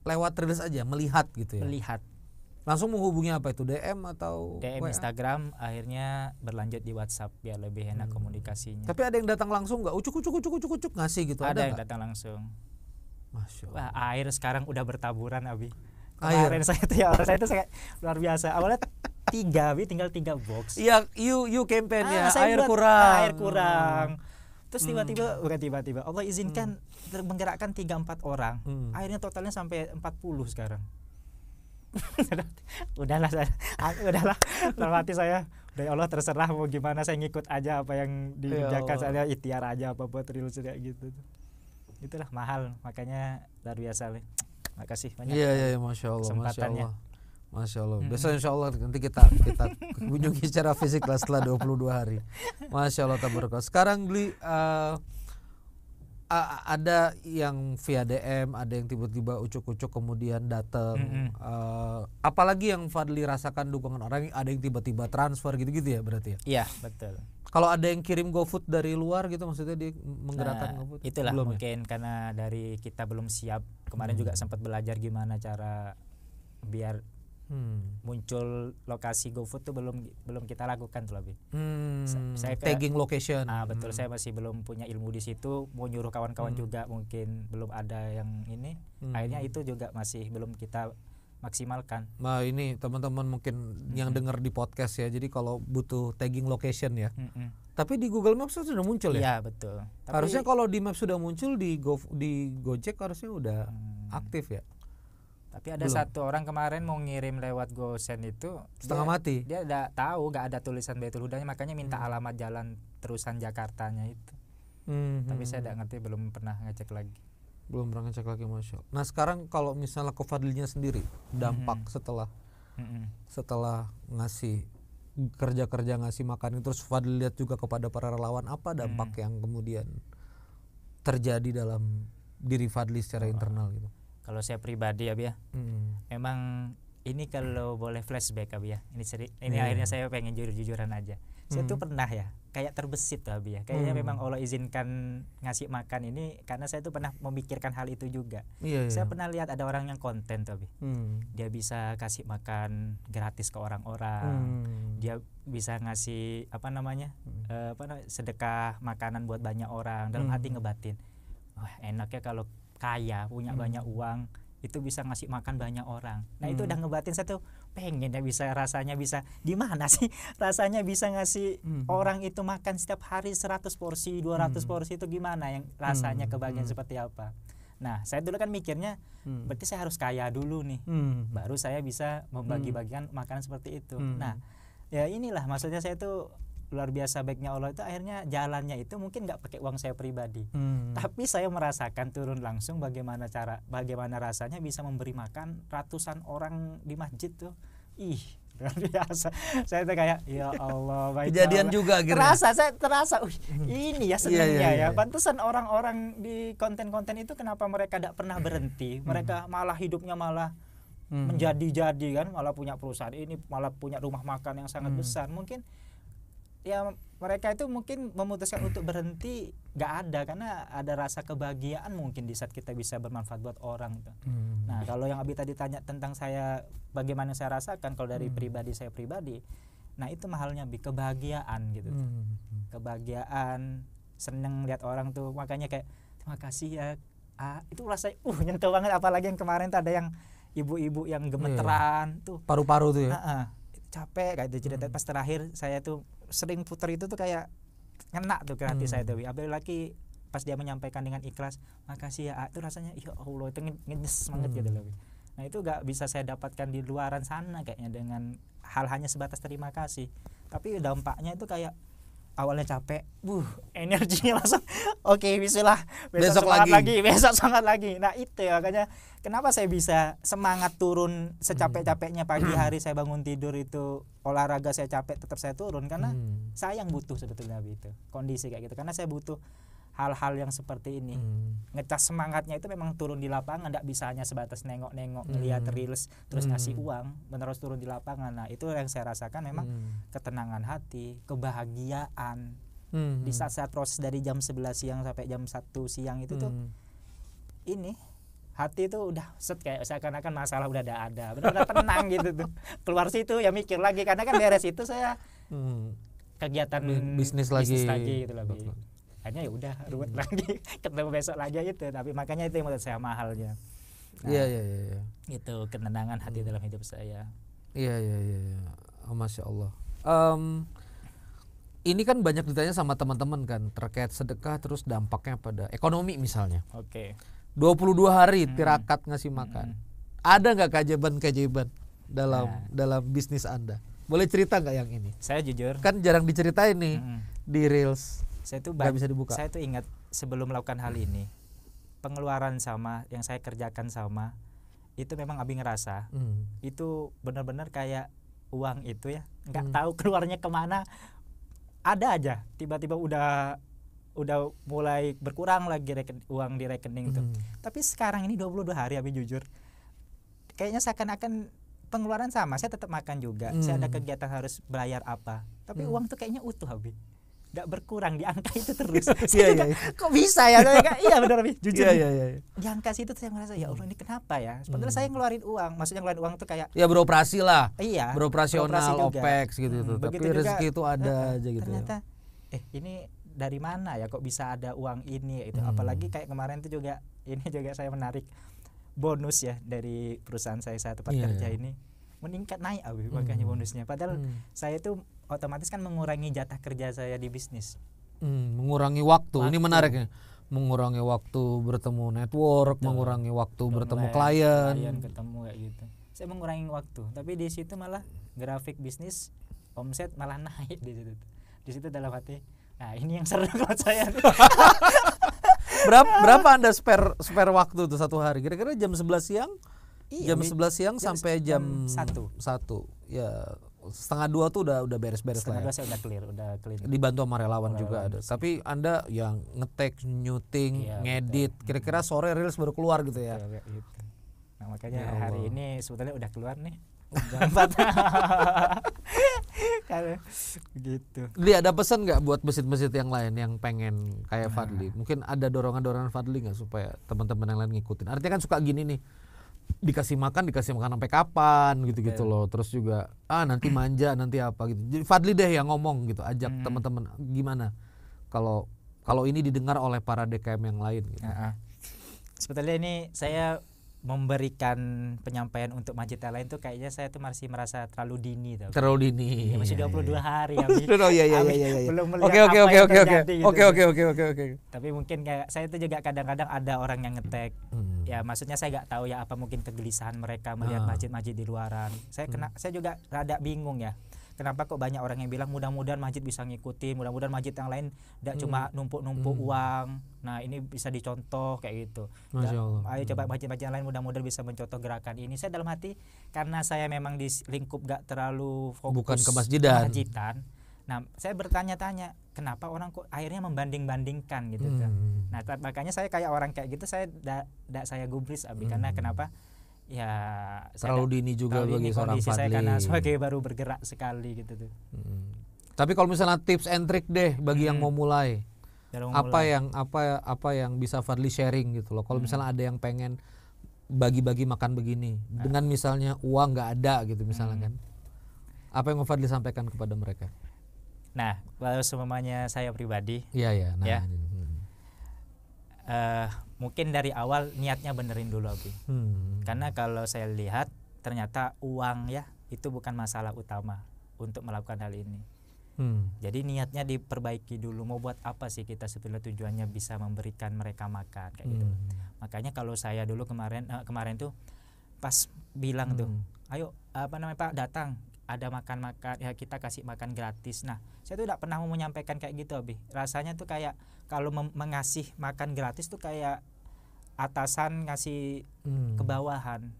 lewat terus aja melihat gitu ya melihat langsung menghubungi apa itu DM atau DM WA? Instagram akhirnya berlanjut di WhatsApp biar lebih enak hmm. komunikasinya. Tapi ada yang datang langsung nggak? Ucuk ucuk ucuk ucuk ucuk ngasih gitu. Ada, ada yang gak? datang langsung. Masya Allah. Wah, air sekarang udah bertaburan Abi. Ah, iya. Kemarin air. saya tuh ya saya tuh saya luar biasa. Awalnya tiga Abi tinggal tiga box. Iya, you you campaign ya, ah, ya. Air kurang. Air kurang. Hmm terus tiba-tiba hmm. bukan tiba-tiba Allah izinkan hmm. menggerakkan tiga empat orang. Hmm. Akhirnya totalnya sampai empat puluh sekarang. udahlah saya udahlah terhati saya dari Allah terserah mau gimana saya ngikut aja apa yang dijakat saya ya ikhtiar aja apa buat real kayak gitu itulah mahal makanya luar biasa nih makasih banyak iya, ya iya iya masya Allah masya Allah. Masya Allah. Hmm. Besok insya Allah nanti kita kita kunjungi secara fisik lah setelah 22 hari. Masya Allah tabarokah. Sekarang beli uh, eh, uh, ada yang via DM, ada yang tiba-tiba ucuk-ucuk kemudian datang. Mm -hmm. uh, eh, apalagi yang Fadli rasakan dukungan orang, ada yang tiba-tiba transfer gitu-gitu ya berarti ya. Iya betul. Kalau ada yang kirim GoFood dari luar gitu maksudnya di menggerakkan nah, GoFood. Itulah belum ya? mungkin ya? karena dari kita belum siap. Kemarin hmm. juga sempat belajar gimana cara biar hmm. muncul lokasi GoFood tuh belum belum kita lakukan tuh lebih. Hmm. Saya saya tagging location. Ah betul hmm. saya masih belum punya ilmu di situ. Mau nyuruh kawan-kawan hmm. juga mungkin belum ada yang ini. Hmm. Akhirnya itu juga masih belum kita maksimalkan. Nah ini teman-teman mungkin hmm. yang dengar di podcast ya. Jadi kalau butuh tagging location ya. Hmm. Tapi di Google Maps sudah muncul ya. Iya betul. Tapi, harusnya kalau di Maps sudah muncul di Go di Gojek harusnya udah hmm. aktif ya. Tapi ada Belum. satu orang kemarin mau ngirim lewat GoSend itu setengah dia, mati. Dia tidak tahu, nggak ada tulisan Baitul Hudanya, makanya minta hmm. alamat jalan terusan Jakartanya itu. Hmm. Tapi hmm, saya tidak hmm. ngerti, belum pernah ngecek lagi. Belum pernah ngecek lagi masya. Allah. Nah sekarang kalau misalnya ke Fadlinya sendiri dampak hmm. setelah hmm. setelah ngasih kerja-kerja ngasih makan itu terus Fadli lihat juga kepada para relawan apa dampak hmm. yang kemudian terjadi dalam diri Fadli secara internal gitu kalau saya pribadi abi ya hmm. memang ini kalau mm. boleh flashback abi ya ini seri, ini yeah. Iya. akhirnya saya pengen jujur-jujuran aja saya tuh mm. pernah ya kayak terbesit tuh abi ya kayaknya hmm. memang Allah izinkan ngasih makan ini karena saya tuh pernah memikirkan hal itu juga yeah, iya. saya yeah. pernah lihat ada orang yang konten tuh abi hmm. Ya. dia bisa kasih makan gratis ke orang-orang hmm. dia bisa ngasih apa namanya hmm. uh, apa sedekah makanan buat banyak orang dalam hmm. hati mm. ngebatin wah enak ya kalau kaya punya hmm. banyak uang itu bisa ngasih makan banyak orang nah hmm. itu udah ngebatin saya tuh pengen ya bisa rasanya bisa di mana sih rasanya bisa ngasih hmm. orang itu makan setiap hari 100 porsi 200 hmm. porsi itu gimana yang rasanya hmm, kebagian hmm. seperti apa Nah, saya dulu kan mikirnya hmm. berarti saya harus kaya dulu nih, hmm. hmm. baru saya bisa hmm. membagi-bagikan hmm. makanan seperti itu. Hmm. Nah, ya inilah maksudnya saya tuh luar biasa baiknya Allah itu akhirnya jalannya itu mungkin nggak pakai uang saya pribadi hmm. tapi saya merasakan turun langsung bagaimana cara bagaimana rasanya bisa memberi makan ratusan orang di masjid tuh ih luar biasa saya tuh kayak ya Allah baik kejadian Allah. juga gitu terasa saya terasa uh, ini ya iya, senangnya yeah, yeah, yeah, ya iya. pantesan orang-orang di konten-konten itu kenapa mereka tidak pernah berhenti hmm. mereka malah hidupnya malah hmm. menjadi-jadi kan malah punya perusahaan ini malah punya rumah makan yang sangat hmm. besar mungkin ya mereka itu mungkin memutuskan untuk berhenti nggak ada karena ada rasa kebahagiaan mungkin di saat kita bisa bermanfaat buat orang itu. Hmm. Nah kalau yang Abi tadi tanya tentang saya bagaimana saya rasakan kalau dari hmm. pribadi saya pribadi, nah itu mahalnya Bi kebahagiaan gitu, hmm, hmm, hmm. kebahagiaan seneng lihat orang tuh makanya kayak terima kasih ya ah, itu saya uh nyentuh banget apalagi yang kemarin tuh ada yang ibu-ibu yang iya, iya. gemeteran yeah. tuh paru-paru tuh ya. Uh -uh capek kayak itu hmm. pas terakhir saya tuh sering putar itu tuh kayak ngena tuh ke hati hmm. saya tuh apalagi pas dia menyampaikan dengan ikhlas makasih ya A, itu rasanya ya Allah itu ngedes banget gitu hmm. gitu loh nah itu gak bisa saya dapatkan di luaran sana kayaknya dengan hal hanya sebatas terima kasih tapi dampaknya itu kayak awalnya capek, buh energinya langsung oke okay, bismillah besok, besok lagi. lagi besok semangat lagi. Nah itu ya makanya kenapa saya bisa semangat turun secapek-capeknya hmm. pagi hmm. hari saya bangun tidur itu olahraga saya capek tetap saya turun karena hmm. saya yang butuh sebetulnya itu kondisi kayak gitu karena saya butuh hal-hal yang seperti ini hmm. ngecas semangatnya itu memang turun di lapangan tidak bisa hanya sebatas nengok-nengok melihat -nengok, hmm. terus hmm. ngasih uang terus turun di lapangan nah itu yang saya rasakan memang hmm. ketenangan hati kebahagiaan hmm. di saat-saat proses dari jam 11 siang sampai jam 1 siang itu hmm. tuh ini hati itu udah set kayak seakan-akan masalah udah ada ada benar-benar tenang gitu tuh keluar situ ya mikir lagi karena kan beres itu saya hmm. kegiatan bisnis, bisnis lagi, bisnis lagi gitu lebih akhirnya ya udah ruwet hmm. lagi ketemu besok lagi itu tapi makanya itu yang menurut saya mahalnya nah, iya, iya iya iya itu ketenangan hati hmm. dalam hidup saya iya iya iya ya. masya Allah um, ini kan banyak ditanya sama teman-teman kan terkait sedekah terus dampaknya pada ekonomi misalnya oke okay. 22 hari hmm. tirakat ngasih hmm. makan hmm. ada nggak keajaiban-keajaiban dalam nah. dalam bisnis anda boleh cerita nggak yang ini? Saya jujur. Kan jarang diceritain nih hmm. di reels saya tuh bisa dibuka saya tuh ingat sebelum melakukan hal ini pengeluaran sama yang saya kerjakan sama itu memang abi ngerasa hmm. itu benar-benar kayak uang itu ya nggak hmm. tahu keluarnya kemana ada aja tiba-tiba udah udah mulai berkurang lagi reken, uang di rekening hmm. tuh tapi sekarang ini 22 hari abi jujur kayaknya seakan-akan pengeluaran sama saya tetap makan juga hmm. saya ada hmm. kegiatan harus bayar apa tapi hmm. uang tuh kayaknya utuh abi tidak berkurang di angka itu terus. Iya, saya yeah, juga, yeah, yeah. kok bisa ya? iya benar jujur. Yeah, yeah, yeah. Iya. Di angka situ saya merasa ya Allah ini kenapa ya? Sebenarnya hmm. saya ngeluarin uang, maksudnya ngeluarin uang itu kayak ya beroperasi lah. Iya. Beroperasional, OPEX gitu hmm, Tapi juga, rezeki itu ada uh, aja gitu. Ya. Ternyata eh ini dari mana ya kok bisa ada uang ini ya? itu hmm. apalagi kayak kemarin itu juga ini juga saya menarik bonus ya dari perusahaan saya saya tempat yeah, kerja yeah. ini meningkat naik abis hmm. makanya bonusnya padahal hmm. saya itu otomatis kan mengurangi jatah kerja saya di bisnis. Hmm, mengurangi waktu. waktu. Ini menarik ya. Mengurangi waktu bertemu network, Betul. mengurangi waktu Betul. bertemu klien. klien ketemu kayak gitu. Saya mengurangi waktu, tapi di situ malah grafik bisnis omset malah naik di situ. Di situ dalam hati, nah ini yang seru buat saya. berapa berapa Anda spare spare waktu tuh satu hari? Kira-kira jam 11 siang? Iya, jam 11 siang jam sampai jam satu satu ya setengah dua tuh udah udah beres-beres lah. Setengah dua saya udah clear, udah clear. Dibantu sama relawan, relawan juga ada. Sih. Tapi anda yang ngetek, nyuting, iya, ngedit, kira-kira hmm. sore rilis baru keluar gitu ya? Betul, iya, gitu. betul. Nah makanya ya hari ini sebetulnya udah keluar nih. Empat. gitu. Li ada pesan nggak buat masjid-masjid yang lain yang pengen kayak nah. Fadli? Mungkin ada dorongan-dorongan Fadli nggak supaya teman-teman yang lain ngikutin? Artinya kan suka gini nih dikasih makan dikasih makan sampai kapan gitu-gitu yeah. loh terus juga ah nanti manja nanti apa gitu jadi Fadli deh yang ngomong gitu ajak hmm. teman-teman gimana kalau kalau ini didengar oleh para DKM yang lain gitu. Uh -huh. sebetulnya ini saya memberikan penyampaian untuk majelis lain tuh kayaknya saya tuh masih merasa terlalu dini tuh. Terlalu dini. Ya, masih 22 iya, iya, iya. hari habis. oh iya iya iya iya. Belum melihat Oke oke apa yang terjadi Oke oke oke oke oke. Tapi mungkin kayak saya tuh juga kadang-kadang ada orang yang ngetek. Hmm. Ya maksudnya saya nggak tahu ya apa mungkin kegelisahan mereka melihat ah. masjid-masjid di luaran. Saya kena hmm. saya juga rada bingung ya kenapa kok banyak orang yang bilang mudah-mudahan masjid bisa ngikutin mudah-mudahan masjid yang lain tidak hmm. cuma numpuk-numpuk hmm. uang nah ini bisa dicontoh kayak gitu Dan, ayo coba hmm. masjid-masjid yang lain mudah-mudahan bisa mencontoh gerakan ini saya dalam hati karena saya memang di lingkup gak terlalu fokus bukan ke masjidan, masjidan Nah, saya bertanya-tanya, kenapa orang kok akhirnya membanding-bandingkan gitu hmm. kan. Nah, makanya saya kayak orang kayak gitu saya tidak saya gubris Abi hmm. karena kenapa? ya terlalu dini juga terlalu bagi seorang seorang kondisi saya karena sebagai baru bergerak sekali gitu tuh. Hmm. Tapi kalau misalnya tips and trick deh bagi hmm. yang mau mulai apa yang apa apa yang bisa Fadli sharing gitu loh. Kalau hmm. misalnya ada yang pengen bagi-bagi makan begini nah. dengan misalnya uang nggak ada gitu misalnya hmm. kan. Apa yang mau Fadli sampaikan kepada mereka? Nah, kalau semuanya saya pribadi. Iya ya. Nah, ya. Ini uh, mungkin dari awal niatnya benerin dulu Abi. Hmm. Karena kalau saya lihat ternyata uang ya itu bukan masalah utama untuk melakukan hal ini. Hmm. Jadi niatnya diperbaiki dulu. Mau buat apa sih kita sebetulnya tujuannya bisa memberikan mereka makan kayak gitu. hmm. gitu. Makanya kalau saya dulu kemarin uh, kemarin tuh pas bilang hmm. tuh, ayo apa namanya Pak datang ada makan-makan ya kita kasih makan gratis. Nah, saya tuh tidak pernah mau menyampaikan kayak gitu, Abi. Rasanya tuh kayak kalau mengasih makan gratis tuh kayak atasan ngasih hmm. kebawahan.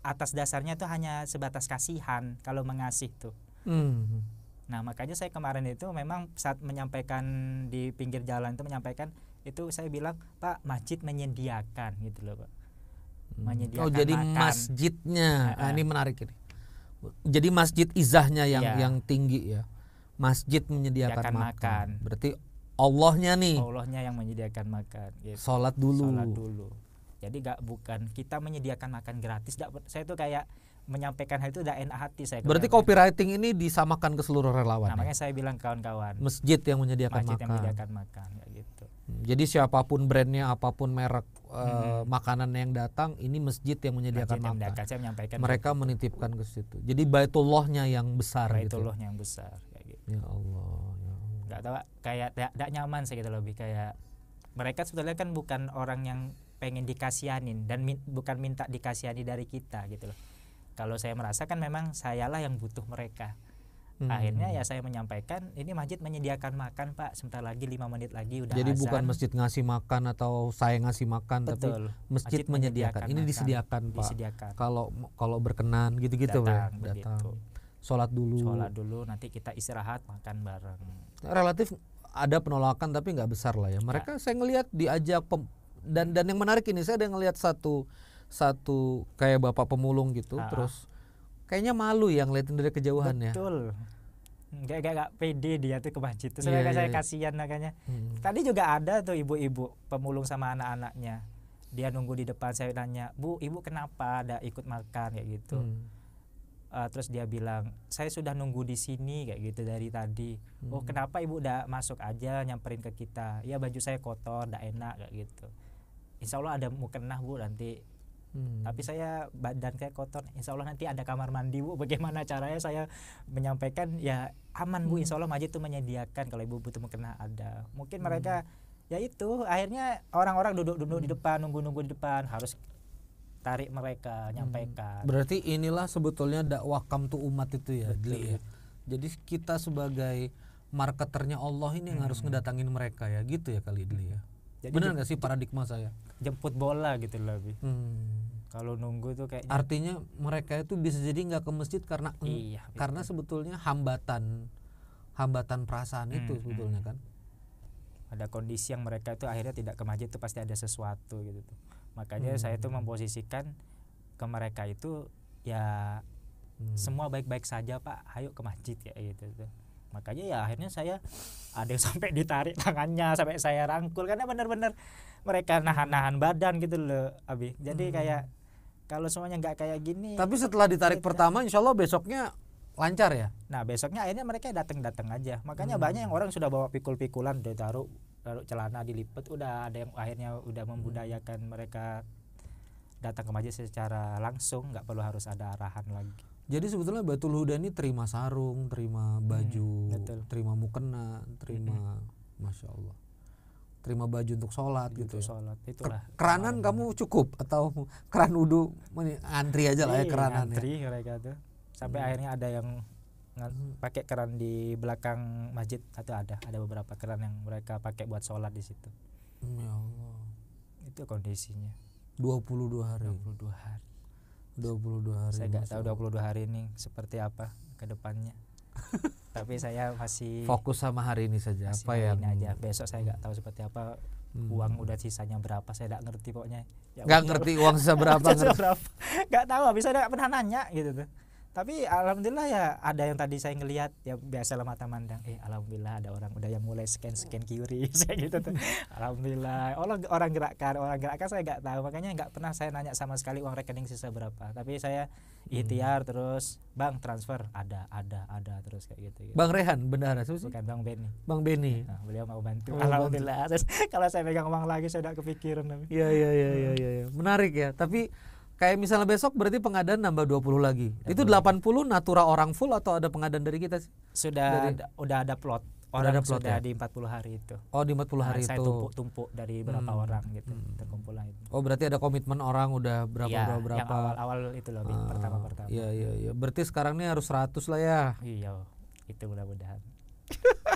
Atas dasarnya tuh hanya sebatas kasihan kalau mengasih tuh. Hmm. Nah, makanya saya kemarin itu memang saat menyampaikan di pinggir jalan itu menyampaikan itu saya bilang, "Pak, masjid menyediakan." gitu loh, Pak. Hmm. Menyediakan Oh, jadi makan. masjidnya. Nah, ini menarik ini jadi masjid izahnya yang ya. yang tinggi ya masjid menyediakan makan. makan berarti Allahnya nih Allahnya yang menyediakan makan gitu. sholat dulu sholat dulu jadi gak bukan kita menyediakan makan gratis gak, saya tuh kayak menyampaikan hal itu udah enak hati saya. Berarti copywriting ini disamakan ke seluruh relawan. namanya ya? makanya saya bilang kawan-kawan. Masjid yang menyediakan masjid makan. yang menyediakan makan, ya gitu. Hmm, jadi siapapun brandnya, apapun merek, hmm. makanan yang datang ini masjid yang menyediakan masjid yang makan. saya menyampaikan ya. mereka menitipkan ke situ. Jadi baitullahnya yang besar gitu ya. Baitullahnya gitu. yang besar kayak gitu. Ya Allah, ya tahu kayak tidak nyaman saya gitu lebih kayak mereka sebetulnya kan bukan orang yang pengen dikasianin dan min, bukan minta dikasihani dari kita gitu loh. Kalau saya merasakan memang sayalah yang butuh mereka Hmm. Akhirnya ya saya menyampaikan ini masjid menyediakan makan Pak sebentar lagi lima menit lagi udah. Jadi azan. bukan masjid ngasih makan atau saya ngasih makan Betul. tapi masjid, masjid menyediakan. Ini makan, disediakan Pak. Disediakan. Kalau kalau berkenan gitu-gitu Datang, ya. Datang. Sholat dulu. Sholat dulu nanti kita istirahat makan bareng. Relatif ada penolakan tapi nggak besar lah ya. Iya. Mereka ya. saya ngelihat diajak pem, dan dan yang menarik ini saya ada ngelihat satu satu kayak bapak pemulung gitu, ah. terus kayaknya malu ya ngeliatin dari kejauhan Betul. ya. Betul. Gak, gak, gak pede dia tuh ke masjid tuh. Saya yeah, kasihan makanya. Hmm. Tadi juga ada tuh ibu-ibu pemulung sama anak-anaknya. Dia nunggu di depan saya nanya, "Bu, ibu kenapa ada ikut makan kayak gitu?" Hmm. Uh, terus dia bilang, "Saya sudah nunggu di sini kayak gitu dari tadi." Hmm. "Oh, kenapa ibu udah masuk aja nyamperin ke kita?" "Ya baju saya kotor, ndak enak kayak gitu." Insya Allah ada mukenah bu nanti Hmm. Tapi saya badan saya kotor. Insya Allah nanti ada kamar mandi bu. Bagaimana caranya saya menyampaikan ya aman bu. Hmm. Insya Allah maju itu menyediakan kalau ibu butuh mungkin ada. Mungkin hmm. mereka ya itu akhirnya orang-orang duduk-duduk hmm. di depan nunggu-nunggu di depan harus tarik mereka hmm. nyampaikan. Hmm. Berarti inilah sebetulnya dakwah tuh umat itu ya. Betul. Ya. Jadi kita sebagai marketernya Allah ini yang hmm. harus ngedatangin mereka ya gitu ya kali ini ya. Jadi Benar nggak sih paradigma saya? jemput bola gitu lebih hmm. kalau nunggu tuh kayak artinya mereka itu bisa jadi nggak ke masjid karena iya, betul. Gitu. karena sebetulnya hambatan hambatan perasaan hmm, itu sebetulnya hmm. kan ada kondisi yang mereka itu akhirnya tidak ke masjid itu pasti ada sesuatu gitu Makanya hmm. saya itu memposisikan ke mereka itu ya hmm. semua baik-baik saja Pak, ayo ke masjid ya gitu tuh makanya ya akhirnya saya ada yang sampai ditarik tangannya sampai saya rangkul karena benar-benar mereka nahan-nahan badan gitu loh abi jadi hmm. kayak kalau semuanya nggak kayak gini tapi setelah ditarik kita, pertama insya Allah besoknya lancar ya nah besoknya akhirnya mereka datang-datang aja makanya hmm. banyak yang orang sudah bawa pikul-pikulan udah taruh taruh celana dilipet udah ada yang akhirnya udah hmm. membudayakan mereka datang ke majelis secara langsung nggak perlu harus ada arahan lagi jadi sebetulnya Batul Huda ini terima sarung, terima hmm, baju, hmm, terima mukena, terima hmm. masya Allah, terima baju untuk sholat baju gitu. Untuk ya. sholat itulah. Keranan oh, kamu cukup atau keran udu antri aja lah ya iya, keranan ya? antri mereka tuh sampai hmm. akhirnya ada yang hmm. pakai keran di belakang masjid atau ada ada beberapa keran yang mereka pakai buat sholat di situ. Hmm, ya Allah. Itu kondisinya. 22 hari. 22 hari. 22 hari saya nggak tahu 22 hari ini seperti apa ke depannya tapi saya masih fokus sama hari ini saja apa ya yang... aja besok saya nggak tahu seperti apa hmm. uang udah sisanya berapa saya nggak ngerti pokoknya ya nggak ya, ngerti uang sisa berapa nggak tahu bisa saya nggak pernah nanya gitu tuh tapi alhamdulillah ya ada yang tadi saya ngelihat ya biasa biasalah mata mandang eh alhamdulillah ada orang udah yang mulai scan scan kiri saya gitu tuh alhamdulillah orang orang gerakkan orang gerakkan saya nggak tahu makanya nggak pernah saya nanya sama sekali uang rekening sisa berapa tapi saya ikhtiar hmm. terus bang transfer ada ada ada terus kayak gitu, gitu. bang Rehan benar sih bukan bang Benny bang Benny nah, beliau mau bantu oh, alhamdulillah bantu. terus kalau saya pegang uang lagi saya udah kepikiran tapi iya iya iya ya ya menarik ya tapi Kayak misalnya besok berarti pengadaan nambah 20 lagi. Ya, itu 80 ya. natura orang full atau ada pengadaan dari kita sih? Sudah dari, udah ada plot. Orang udah ada plot sudah ya? di 40 hari itu. Oh, di 40 nah, hari nah, itu. Saya tumpuk-tumpuk dari berapa hmm. orang gitu hmm. terkumpul itu. Oh, berarti ada komitmen orang udah berapa ya, berapa berapa. Yang awal-awal itu loh ah, pertama-pertama. Iya, iya, iya. Berarti sekarang ini harus 100 lah ya. Iya. Itu mudah-mudahan.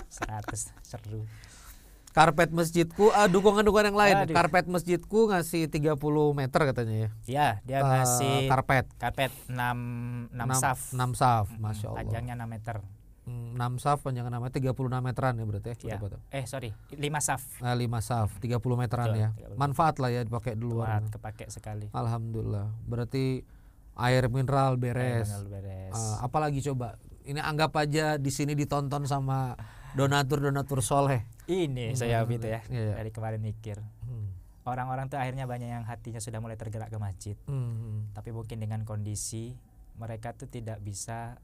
100 seru. Karpet masjidku, uh, dukungan-dukungan yang lain. Aduh. Karpet masjidku ngasih 30 meter katanya ya. Iya, dia uh, ngasih karpet. Karpet 6 6, 6 saf. 6 saf, Masya Allah. Panjangnya 6 meter. 6 mm, saf 6 namanya 36 meteran ya berarti ya. ya. Eh sorry, 5 saf. eh, 5 saf, 30 meteran Betul, ya. 30. Manfaat lah ya dipakai luar. Manfaat kepake sekali. Alhamdulillah. Berarti air mineral beres. Air mineral beres. Uh, apalagi coba ini anggap aja di sini ditonton sama donatur donatur soleh ini hmm. saya gitu ya yeah. Iya. dari kemarin mikir orang hmm. orang-orang tuh akhirnya banyak yang hatinya sudah mulai tergerak ke masjid hmm, hmm. tapi mungkin dengan kondisi mereka tuh tidak bisa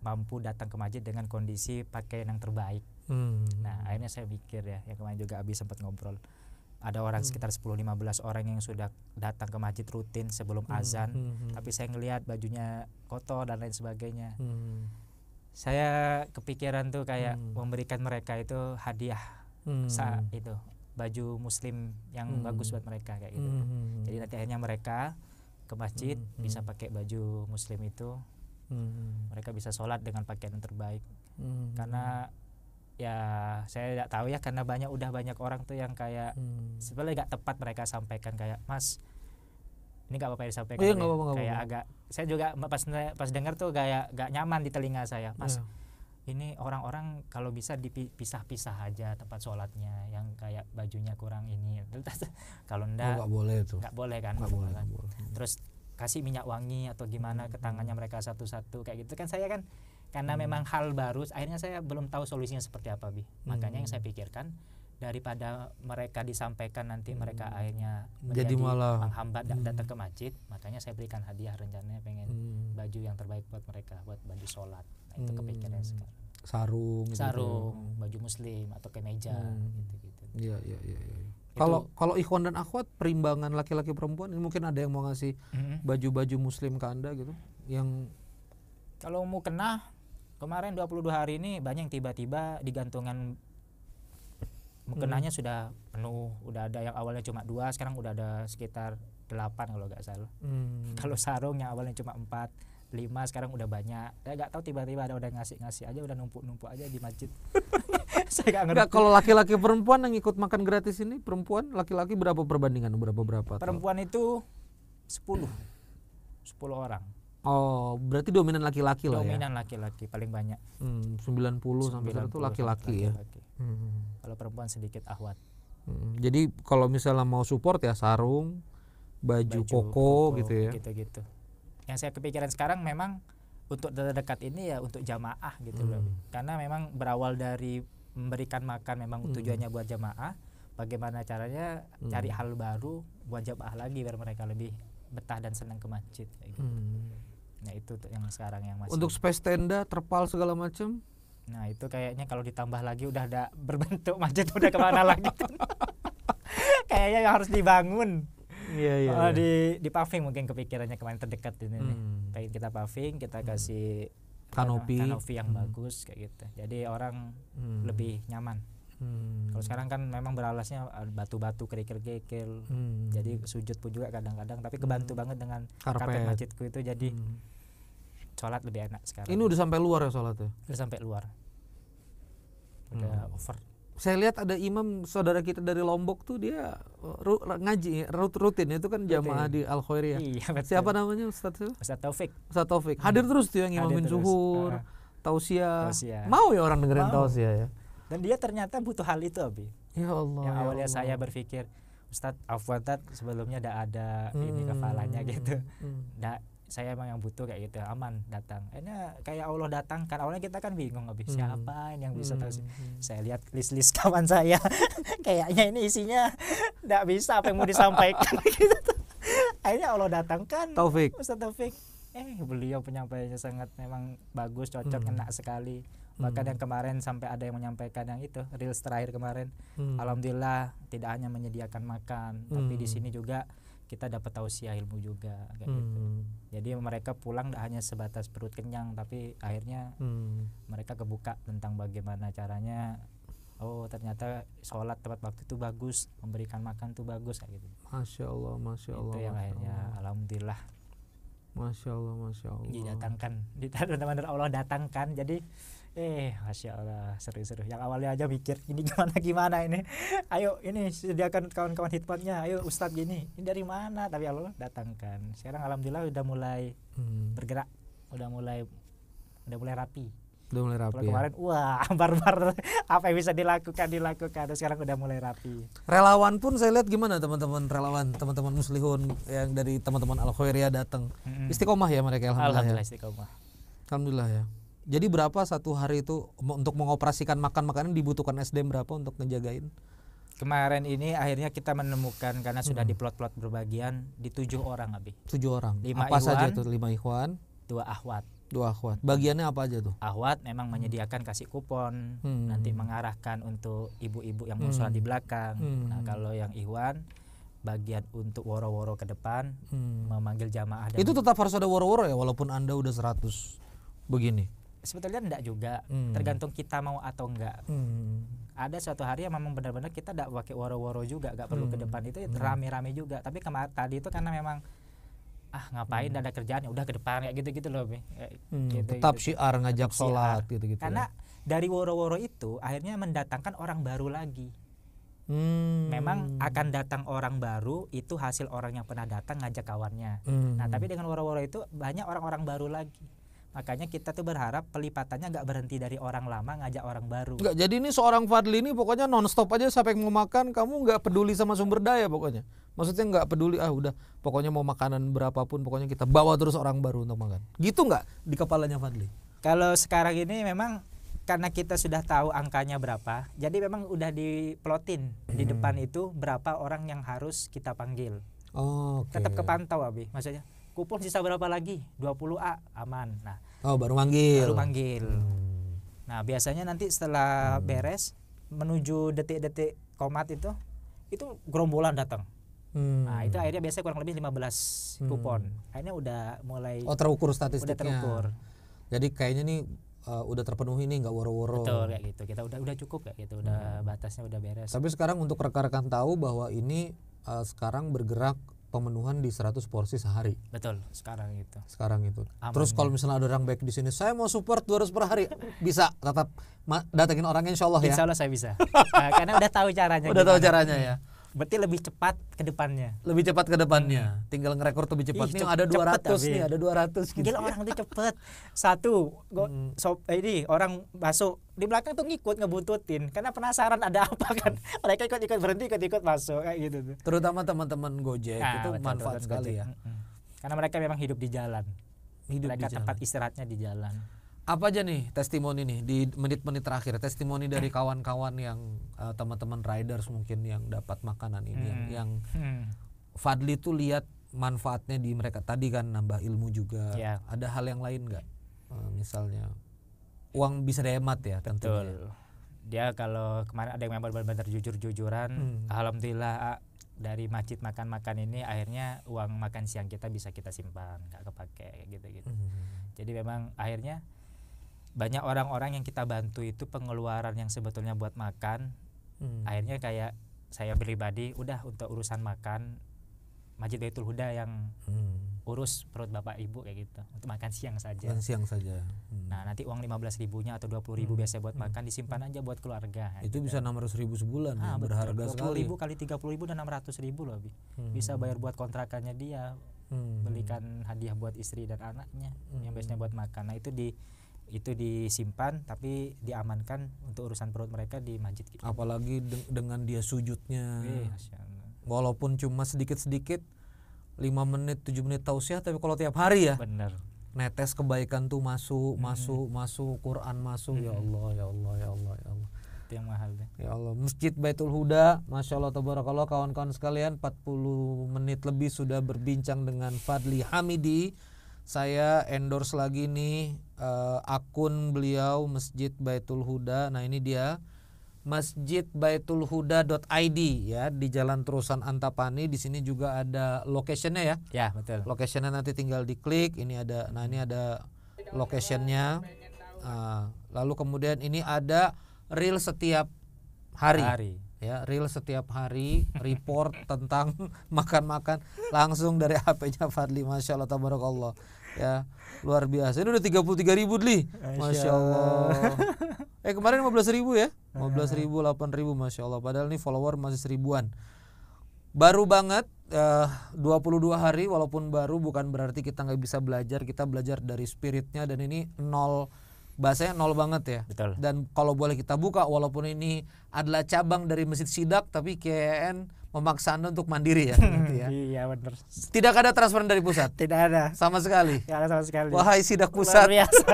mampu datang ke masjid dengan kondisi pakaian yang terbaik hmm. nah akhirnya saya mikir ya yang kemarin juga habis sempat ngobrol ada orang hmm. sekitar 10-15 orang yang sudah datang ke masjid rutin sebelum hmm, azan hmm. tapi saya ngelihat bajunya kotor dan lain sebagainya hmm saya kepikiran tuh kayak hmm. memberikan mereka itu hadiah hmm. saat itu baju muslim yang hmm. bagus buat mereka kayak gitu. Hmm. hmm, hmm. Jadi nanti akhirnya mereka ke masjid hmm. hmm. bisa pakai baju muslim itu. Hmm. Mereka bisa sholat dengan pakaian yang terbaik. Hmm. Karena ya saya tidak tahu ya karena banyak udah banyak orang tuh yang kayak hmm. sebenarnya nggak tepat mereka sampaikan kayak Mas ini nggak apa-apa disampaikan oh, iya, ya. gak apa -apa, kayak agak saya juga pas pas dengar tuh kayak gak nyaman di telinga saya mas yeah. ini orang-orang kalau bisa dipisah-pisah aja tempat sholatnya yang kayak bajunya kurang ini kalau oh, ndak nggak oh, boleh tuh nggak boleh kan gak boleh, gak boleh terus kasih minyak wangi atau gimana hmm. ke tangannya mereka satu-satu kayak gitu kan saya kan karena hmm. memang hal baru akhirnya saya belum tahu solusinya seperti apa bi makanya hmm. yang saya pikirkan daripada mereka disampaikan nanti mereka hmm. akhirnya menjadi Jadi malah menghambat hmm. datang ke hmm. masjid makanya saya berikan hadiah rencananya pengen hmm. baju yang terbaik buat mereka buat baju sholat nah, itu hmm. sekarang sarung gitu ya? sarung gitu. baju muslim atau kemeja hmm. gitu gitu iya iya iya ya. kalau kalau ikhwan dan akhwat perimbangan laki-laki perempuan ini mungkin ada yang mau ngasih baju-baju hmm. muslim ke anda gitu yang kalau mau kena kemarin 22 hari ini banyak tiba-tiba digantungan mukenanya hmm. sudah penuh, udah ada yang awalnya cuma dua, sekarang udah ada sekitar delapan kalau nggak salah. Hmm. Kalau sarung yang awalnya cuma empat, lima sekarang udah banyak. Saya nggak tahu tiba-tiba ada udah ngasih-ngasih aja, udah numpuk-numpuk aja di masjid. Saya gak ngerti. Nggak, kalau laki-laki perempuan yang ikut makan gratis ini, perempuan laki-laki berapa perbandingan berapa berapa? Perempuan itu sepuluh, sepuluh orang Oh, berarti dominan laki-laki lah ya. Dominan laki-laki paling banyak. Hmm, 90, 90 sampai itu laki-laki ya. Hmm. Kalau perempuan sedikit ahwat. Hmm, jadi kalau misalnya mau support ya sarung, baju, baju koko, koko gitu ya. Gitu-gitu. Yang saya kepikiran sekarang memang untuk dekat ini ya untuk jamaah gitu hmm. loh. Karena memang berawal dari memberikan makan memang hmm. tujuannya buat jamaah. Bagaimana caranya hmm. cari hal baru buat jamaah lagi biar mereka lebih betah dan senang ke masjid. Gitu. Hmm. Nah itu yang sekarang yang masih. Untuk space tenda, terpal segala macam. Nah itu kayaknya kalau ditambah lagi udah ada berbentuk macet udah kemana lagi Tuh. kayaknya yang harus dibangun. Iya iya. Oh, iya. di di paving mungkin kepikirannya kemarin terdekat ini hmm. nih. Pengen kita paving, kita hmm. kasih kanopi eh, kanopi yang hmm. bagus kayak gitu. Jadi orang hmm. lebih nyaman. Hmm. Kalau sekarang kan memang beralasnya eh, batu-batu kerikil-kerikil. Hmm. Jadi sujud pun juga kadang-kadang tapi kebantu hmm. banget dengan karpet, karpet masjidku itu jadi hmm. sholat lebih enak sekarang. Ini udah sampai luar ya sholatnya? Udah sampai luar. Udah hmm. over. Saya lihat ada imam saudara kita dari Lombok tuh dia eh, ru ngaji rut rutin itu kan jamaah di Al Khairiyah. Iya, Siapa namanya Ustaz? Ustaz Taufik. Ustaz Taufik. Hmm. Hadir hmm. terus tuh yang imamin zuhur, uh. tausiah. Mau ya orang dengerin tausiah ya. Dan dia ternyata butuh hal itu, Abi. Ya Allah. Yang ya awalnya ya Allah. saya berpikir, Ustadz Afwan sebelumnya tidak ada hmm, ini kepalanya hmm, gitu. Hmm. saya emang yang butuh kayak gitu aman datang ini kayak Allah datang kan awalnya kita kan bingung abi. hmm. siapa yang bisa hmm. tahu hmm. saya lihat list list kawan saya kayaknya ini isinya tidak bisa apa yang mau disampaikan gitu akhirnya Allah datang kan Taufik Ustaz Taufik eh beliau penyampaiannya sangat memang bagus cocok hmm. enak sekali bahkan hmm. yang kemarin sampai ada yang menyampaikan yang itu reels terakhir kemarin hmm. alhamdulillah tidak hanya menyediakan makan hmm. tapi di hmm. sini juga kita dapat tausiah ilmu juga kayak gitu. hmm. gitu. Jadi mereka pulang tidak hanya sebatas perut kenyang tapi akhirnya hmm. mereka kebuka tentang bagaimana caranya oh ternyata sholat tepat waktu itu bagus memberikan makan tuh bagus kayak gitu masya allah masya allah itu yang akhirnya allah. alhamdulillah masya allah masya allah didatangkan teman-teman allah datangkan jadi eh masya allah seru-seru yang awalnya aja mikir ini gimana gimana ini ayo ini sediakan kawan-kawan hitpotnya. ayo ustadz gini ini dari mana tapi allah datangkan sekarang alhamdulillah udah mulai hmm. bergerak udah mulai udah mulai rapi udah mulai rapi ya? kemarin wah barbar -bar, apa yang bisa dilakukan dilakukan sekarang udah mulai rapi relawan pun saya lihat gimana teman-teman relawan teman-teman muslihun yang dari teman-teman al khairiyah datang -hmm. istiqomah ya mereka alhamdulillah, ya? alhamdulillah ya. istiqomah alhamdulillah ya jadi berapa satu hari itu untuk mengoperasikan makan makanan dibutuhkan SDM berapa untuk ngejagain? Kemarin ini akhirnya kita menemukan karena sudah hmm. diplot-plot berbagian di tujuh orang Abi. Tujuh orang. Lima Apa saja itu lima ikhwan? Dua ahwat. Dua ahwat. Bagiannya apa aja tuh? Ahwat memang hmm. menyediakan kasih kupon, hmm. nanti mengarahkan untuk ibu-ibu yang mau hmm. di belakang. Hmm. Nah kalau yang ikhwan bagian untuk woro-woro ke depan hmm. memanggil jamaah itu tetap harus ada woro-woro ya walaupun anda udah seratus begini sebetulnya tidak juga hmm. tergantung kita mau atau enggak hmm. ada suatu hari yang memang benar-benar kita tidak pakai woro-woro juga enggak perlu hmm. ke depan itu hmm. rame-rame juga tapi kemarin tadi itu karena memang ah ngapain hmm. ada kerjaan ya udah ke depan kayak gitu-gitu loh hmm. gitu, tetap gitu. syiar ngajak sholat gitu-gitu ya. karena ya. dari woro-woro itu akhirnya mendatangkan orang baru lagi Hmm. Memang akan datang orang baru itu hasil orang yang pernah datang ngajak kawannya. Hmm. Nah, tapi dengan woro-woro itu banyak orang-orang baru lagi. Makanya kita tuh berharap pelipatannya nggak berhenti dari orang lama ngajak orang baru. Nggak, jadi ini seorang Fadli ini pokoknya nonstop aja sampai mau makan kamu nggak peduli sama sumber daya pokoknya. Maksudnya nggak peduli ah udah pokoknya mau makanan berapapun pokoknya kita bawa terus orang baru untuk makan. Gitu nggak di kepalanya Fadli? Kalau sekarang ini memang karena kita sudah tahu angkanya berapa, jadi memang udah diplotin hmm. di depan itu berapa orang yang harus kita panggil. Oh, okay. Tetap kepantau Abi, maksudnya Kupon sisa berapa lagi? 20A aman. Nah. Oh, baru manggil. Baru manggil. Hmm. Nah, biasanya nanti setelah hmm. beres menuju detik-detik komat itu itu gerombolan datang. Hmm. Nah, itu akhirnya biasanya kurang lebih 15 hmm. kupon. Akhirnya udah mulai Oh, terukur statistiknya. Udah terukur. Jadi kayaknya nih uh, udah terpenuhi nih nggak woro-woro. Betul kayak gitu. Kita udah udah cukup kayak gitu. Udah hmm. batasnya udah beres. Tapi sekarang untuk rekan-rekan tahu bahwa ini uh, sekarang bergerak pemenuhan di 100 porsi sehari. Betul, sekarang itu. Sekarang itu. Aman. Terus ya. kalau misalnya ada orang baik di sini, saya mau support 200 per hari, bisa tetap datengin orangnya insya Allah ya. Insya Allah saya bisa. nah, karena udah tahu caranya. Udah gimana. tahu caranya ya. Berarti lebih cepat ke depannya. Lebih cepat ke depannya. Hmm. Tinggal ngerekor lebih cepat. Ih, nih ada 200 cepet, nih, ada 200 gitu. Gila orang itu cepet. Satu, gua, hmm. so, eh, ini orang masuk di belakang tuh ngikut ngebuntutin karena penasaran ada apa kan. Mereka ikut-ikut berhenti ikut-ikut masuk kayak gitu tuh. Terutama teman-teman Gojek nah, itu betul, manfaat betul, sekali betul. ya. Karena mereka memang hidup di jalan. Hidup mereka di tempat istirahatnya di jalan apa aja nih testimoni nih di menit-menit terakhir testimoni dari hmm. kawan-kawan yang uh, teman-teman riders mungkin yang dapat makanan ini hmm. yang, yang hmm. Fadli tuh lihat manfaatnya di mereka tadi kan nambah ilmu juga yeah. ada hal yang lain nggak uh, misalnya uang bisa dihemat ya tentu dia kalau kemarin ada yang memang benar-benar jujur-jujuran hmm. alhamdulillah dari macet makan-makan ini akhirnya uang makan siang kita bisa kita simpan nggak kepake gitu-gitu hmm. jadi memang akhirnya banyak orang-orang yang kita bantu itu pengeluaran yang sebetulnya buat makan hmm. akhirnya kayak saya pribadi udah untuk urusan makan Masjid Baitul Huda yang hmm. urus perut bapak ibu kayak gitu untuk makan siang saja. Makan siang saja. Hmm. Nah nanti uang 15 ribunya atau 20 ribu hmm. biasa buat hmm. makan disimpan aja buat keluarga. Itu gitu. bisa 600 ribu sebulan ah, ya, berharga 20 sekali. ribu kali 30 ribu dan 600 ribu loh Hmm. Bisa bayar buat kontrakannya dia, hmm. belikan hadiah buat istri dan anaknya hmm. yang biasanya buat makan. Nah itu di itu disimpan tapi diamankan untuk urusan perut mereka di masjid gitu. Apalagi de dengan dia sujudnya. Eh, Walaupun cuma sedikit-sedikit 5 menit 7 menit tausiah tapi kalau tiap hari ya. Bener. Netes kebaikan tuh masuk, hmm. masuk, masuk Quran masuk. Ya hmm. Ya Allah, ya Allah, ya Allah, ya Allah. Itu yang mahal deh. Ya Allah, Masjid Baitul Huda, Masya Allah tabarakallah kawan-kawan sekalian 40 menit lebih sudah berbincang dengan Fadli Hamidi saya endorse lagi nih uh, akun beliau Masjid Baitul Huda. Nah, ini dia Masjid masjidbaitulhuda.id ya di Jalan Terusan Antapani. Di sini juga ada locationnya ya. Ya betul. Locationnya nanti tinggal diklik. Ini ada, nah ini ada locationnya. Uh, lalu kemudian ini ada real setiap hari. hari. Ya real setiap hari report tentang makan-makan langsung dari HP-nya Fadli. Masya Allah tabarakallah ya luar biasa ini udah tiga puluh tiga ribu dli masya allah eh kemarin lima belas ribu ya iya. lima belas ribu delapan ribu masya allah padahal ini follower masih seribuan baru banget eh, dua puluh dua hari walaupun baru bukan berarti kita nggak bisa belajar kita belajar dari spiritnya dan ini nol bahasanya nol banget ya. Betul. Dan kalau boleh kita buka walaupun ini adalah cabang dari Masjid Sidak tapi KN memaksa Anda untuk mandiri ya gitu ya. Iya benar. Tidak ada transferan dari pusat. Tidak ada. Sama sekali. Tidak ada sama sekali. Wahai Sidak pusat. Luar biasa.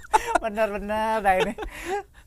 Benar-benar nah ini.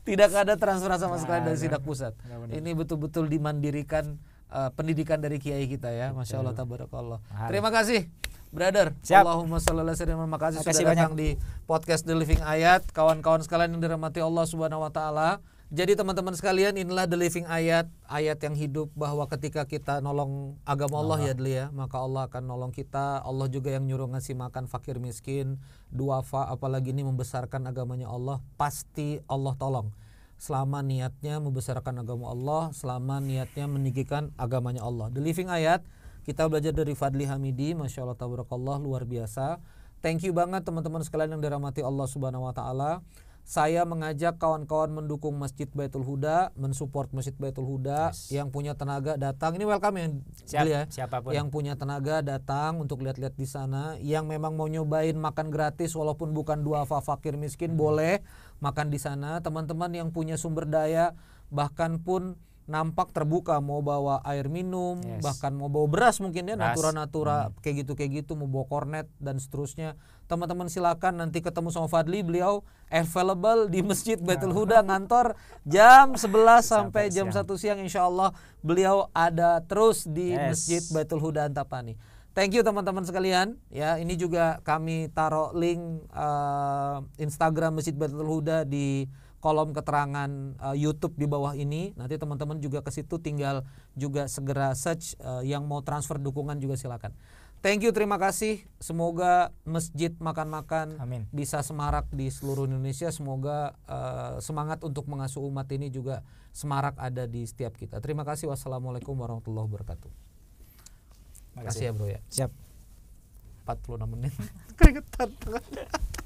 Tidak ada transferan sama nah, sekali dari Sidak pusat. Benar, benar. Ini betul-betul dimandirikan uh, pendidikan dari kiai kita ya. Masya Allah tabarakallah. Terima kasih. Brother, Siap. Allahumma sallallahu alaihi wasallam. Makasih sudah datang banyak. di podcast The Living Ayat. Kawan-kawan sekalian yang dirahmati Allah Subhanahu wa taala. Jadi teman-teman sekalian inilah The Living Ayat, ayat yang hidup bahwa ketika kita nolong agama Allah, Allah. ya Dli ya, maka Allah akan nolong kita. Allah juga yang nyuruh ngasih makan fakir miskin, duafa apalagi ini membesarkan agamanya Allah, pasti Allah tolong. Selama niatnya membesarkan agama Allah, selama niatnya meninggikan agamanya Allah. The Living Ayat kita belajar dari Fadli Hamidi, Masya Allah Tabarakallah, luar biasa. Thank you banget teman-teman sekalian yang dirahmati Allah Subhanahu Wa Taala. Saya mengajak kawan-kawan mendukung Masjid Baitul Huda, mensupport Masjid Baitul Huda yes. yang punya tenaga datang. Ini welcome yang Siap, ya. Siapapun. Yang punya tenaga datang untuk lihat-lihat di sana, yang memang mau nyobain makan gratis walaupun bukan dua fakir miskin hmm. boleh makan di sana. Teman-teman yang punya sumber daya bahkan pun nampak terbuka mau bawa air minum yes. bahkan mau bawa beras mungkin ya natura-natura hmm. kayak gitu kayak gitu mau bawa kornet dan seterusnya teman-teman silakan nanti ketemu sama Fadli beliau available di masjid Baitul nah. Huda ngantor jam 11 sampai jam satu siang insya Allah beliau ada terus di yes. masjid Baitul Huda Antapani thank you teman-teman sekalian ya ini juga kami taruh link uh, Instagram masjid Baitul Huda di kolom keterangan uh, YouTube di bawah ini. Nanti teman-teman juga ke situ tinggal juga segera search uh, yang mau transfer dukungan juga silakan. Thank you, terima kasih. Semoga masjid makan-makan bisa semarak di seluruh Indonesia. Semoga uh, semangat untuk mengasuh umat ini juga semarak ada di setiap kita. Terima kasih. Wassalamualaikum warahmatullahi wabarakatuh. terima kasih ya bro ya. Siap. 46 menit. Keringetan tangannya.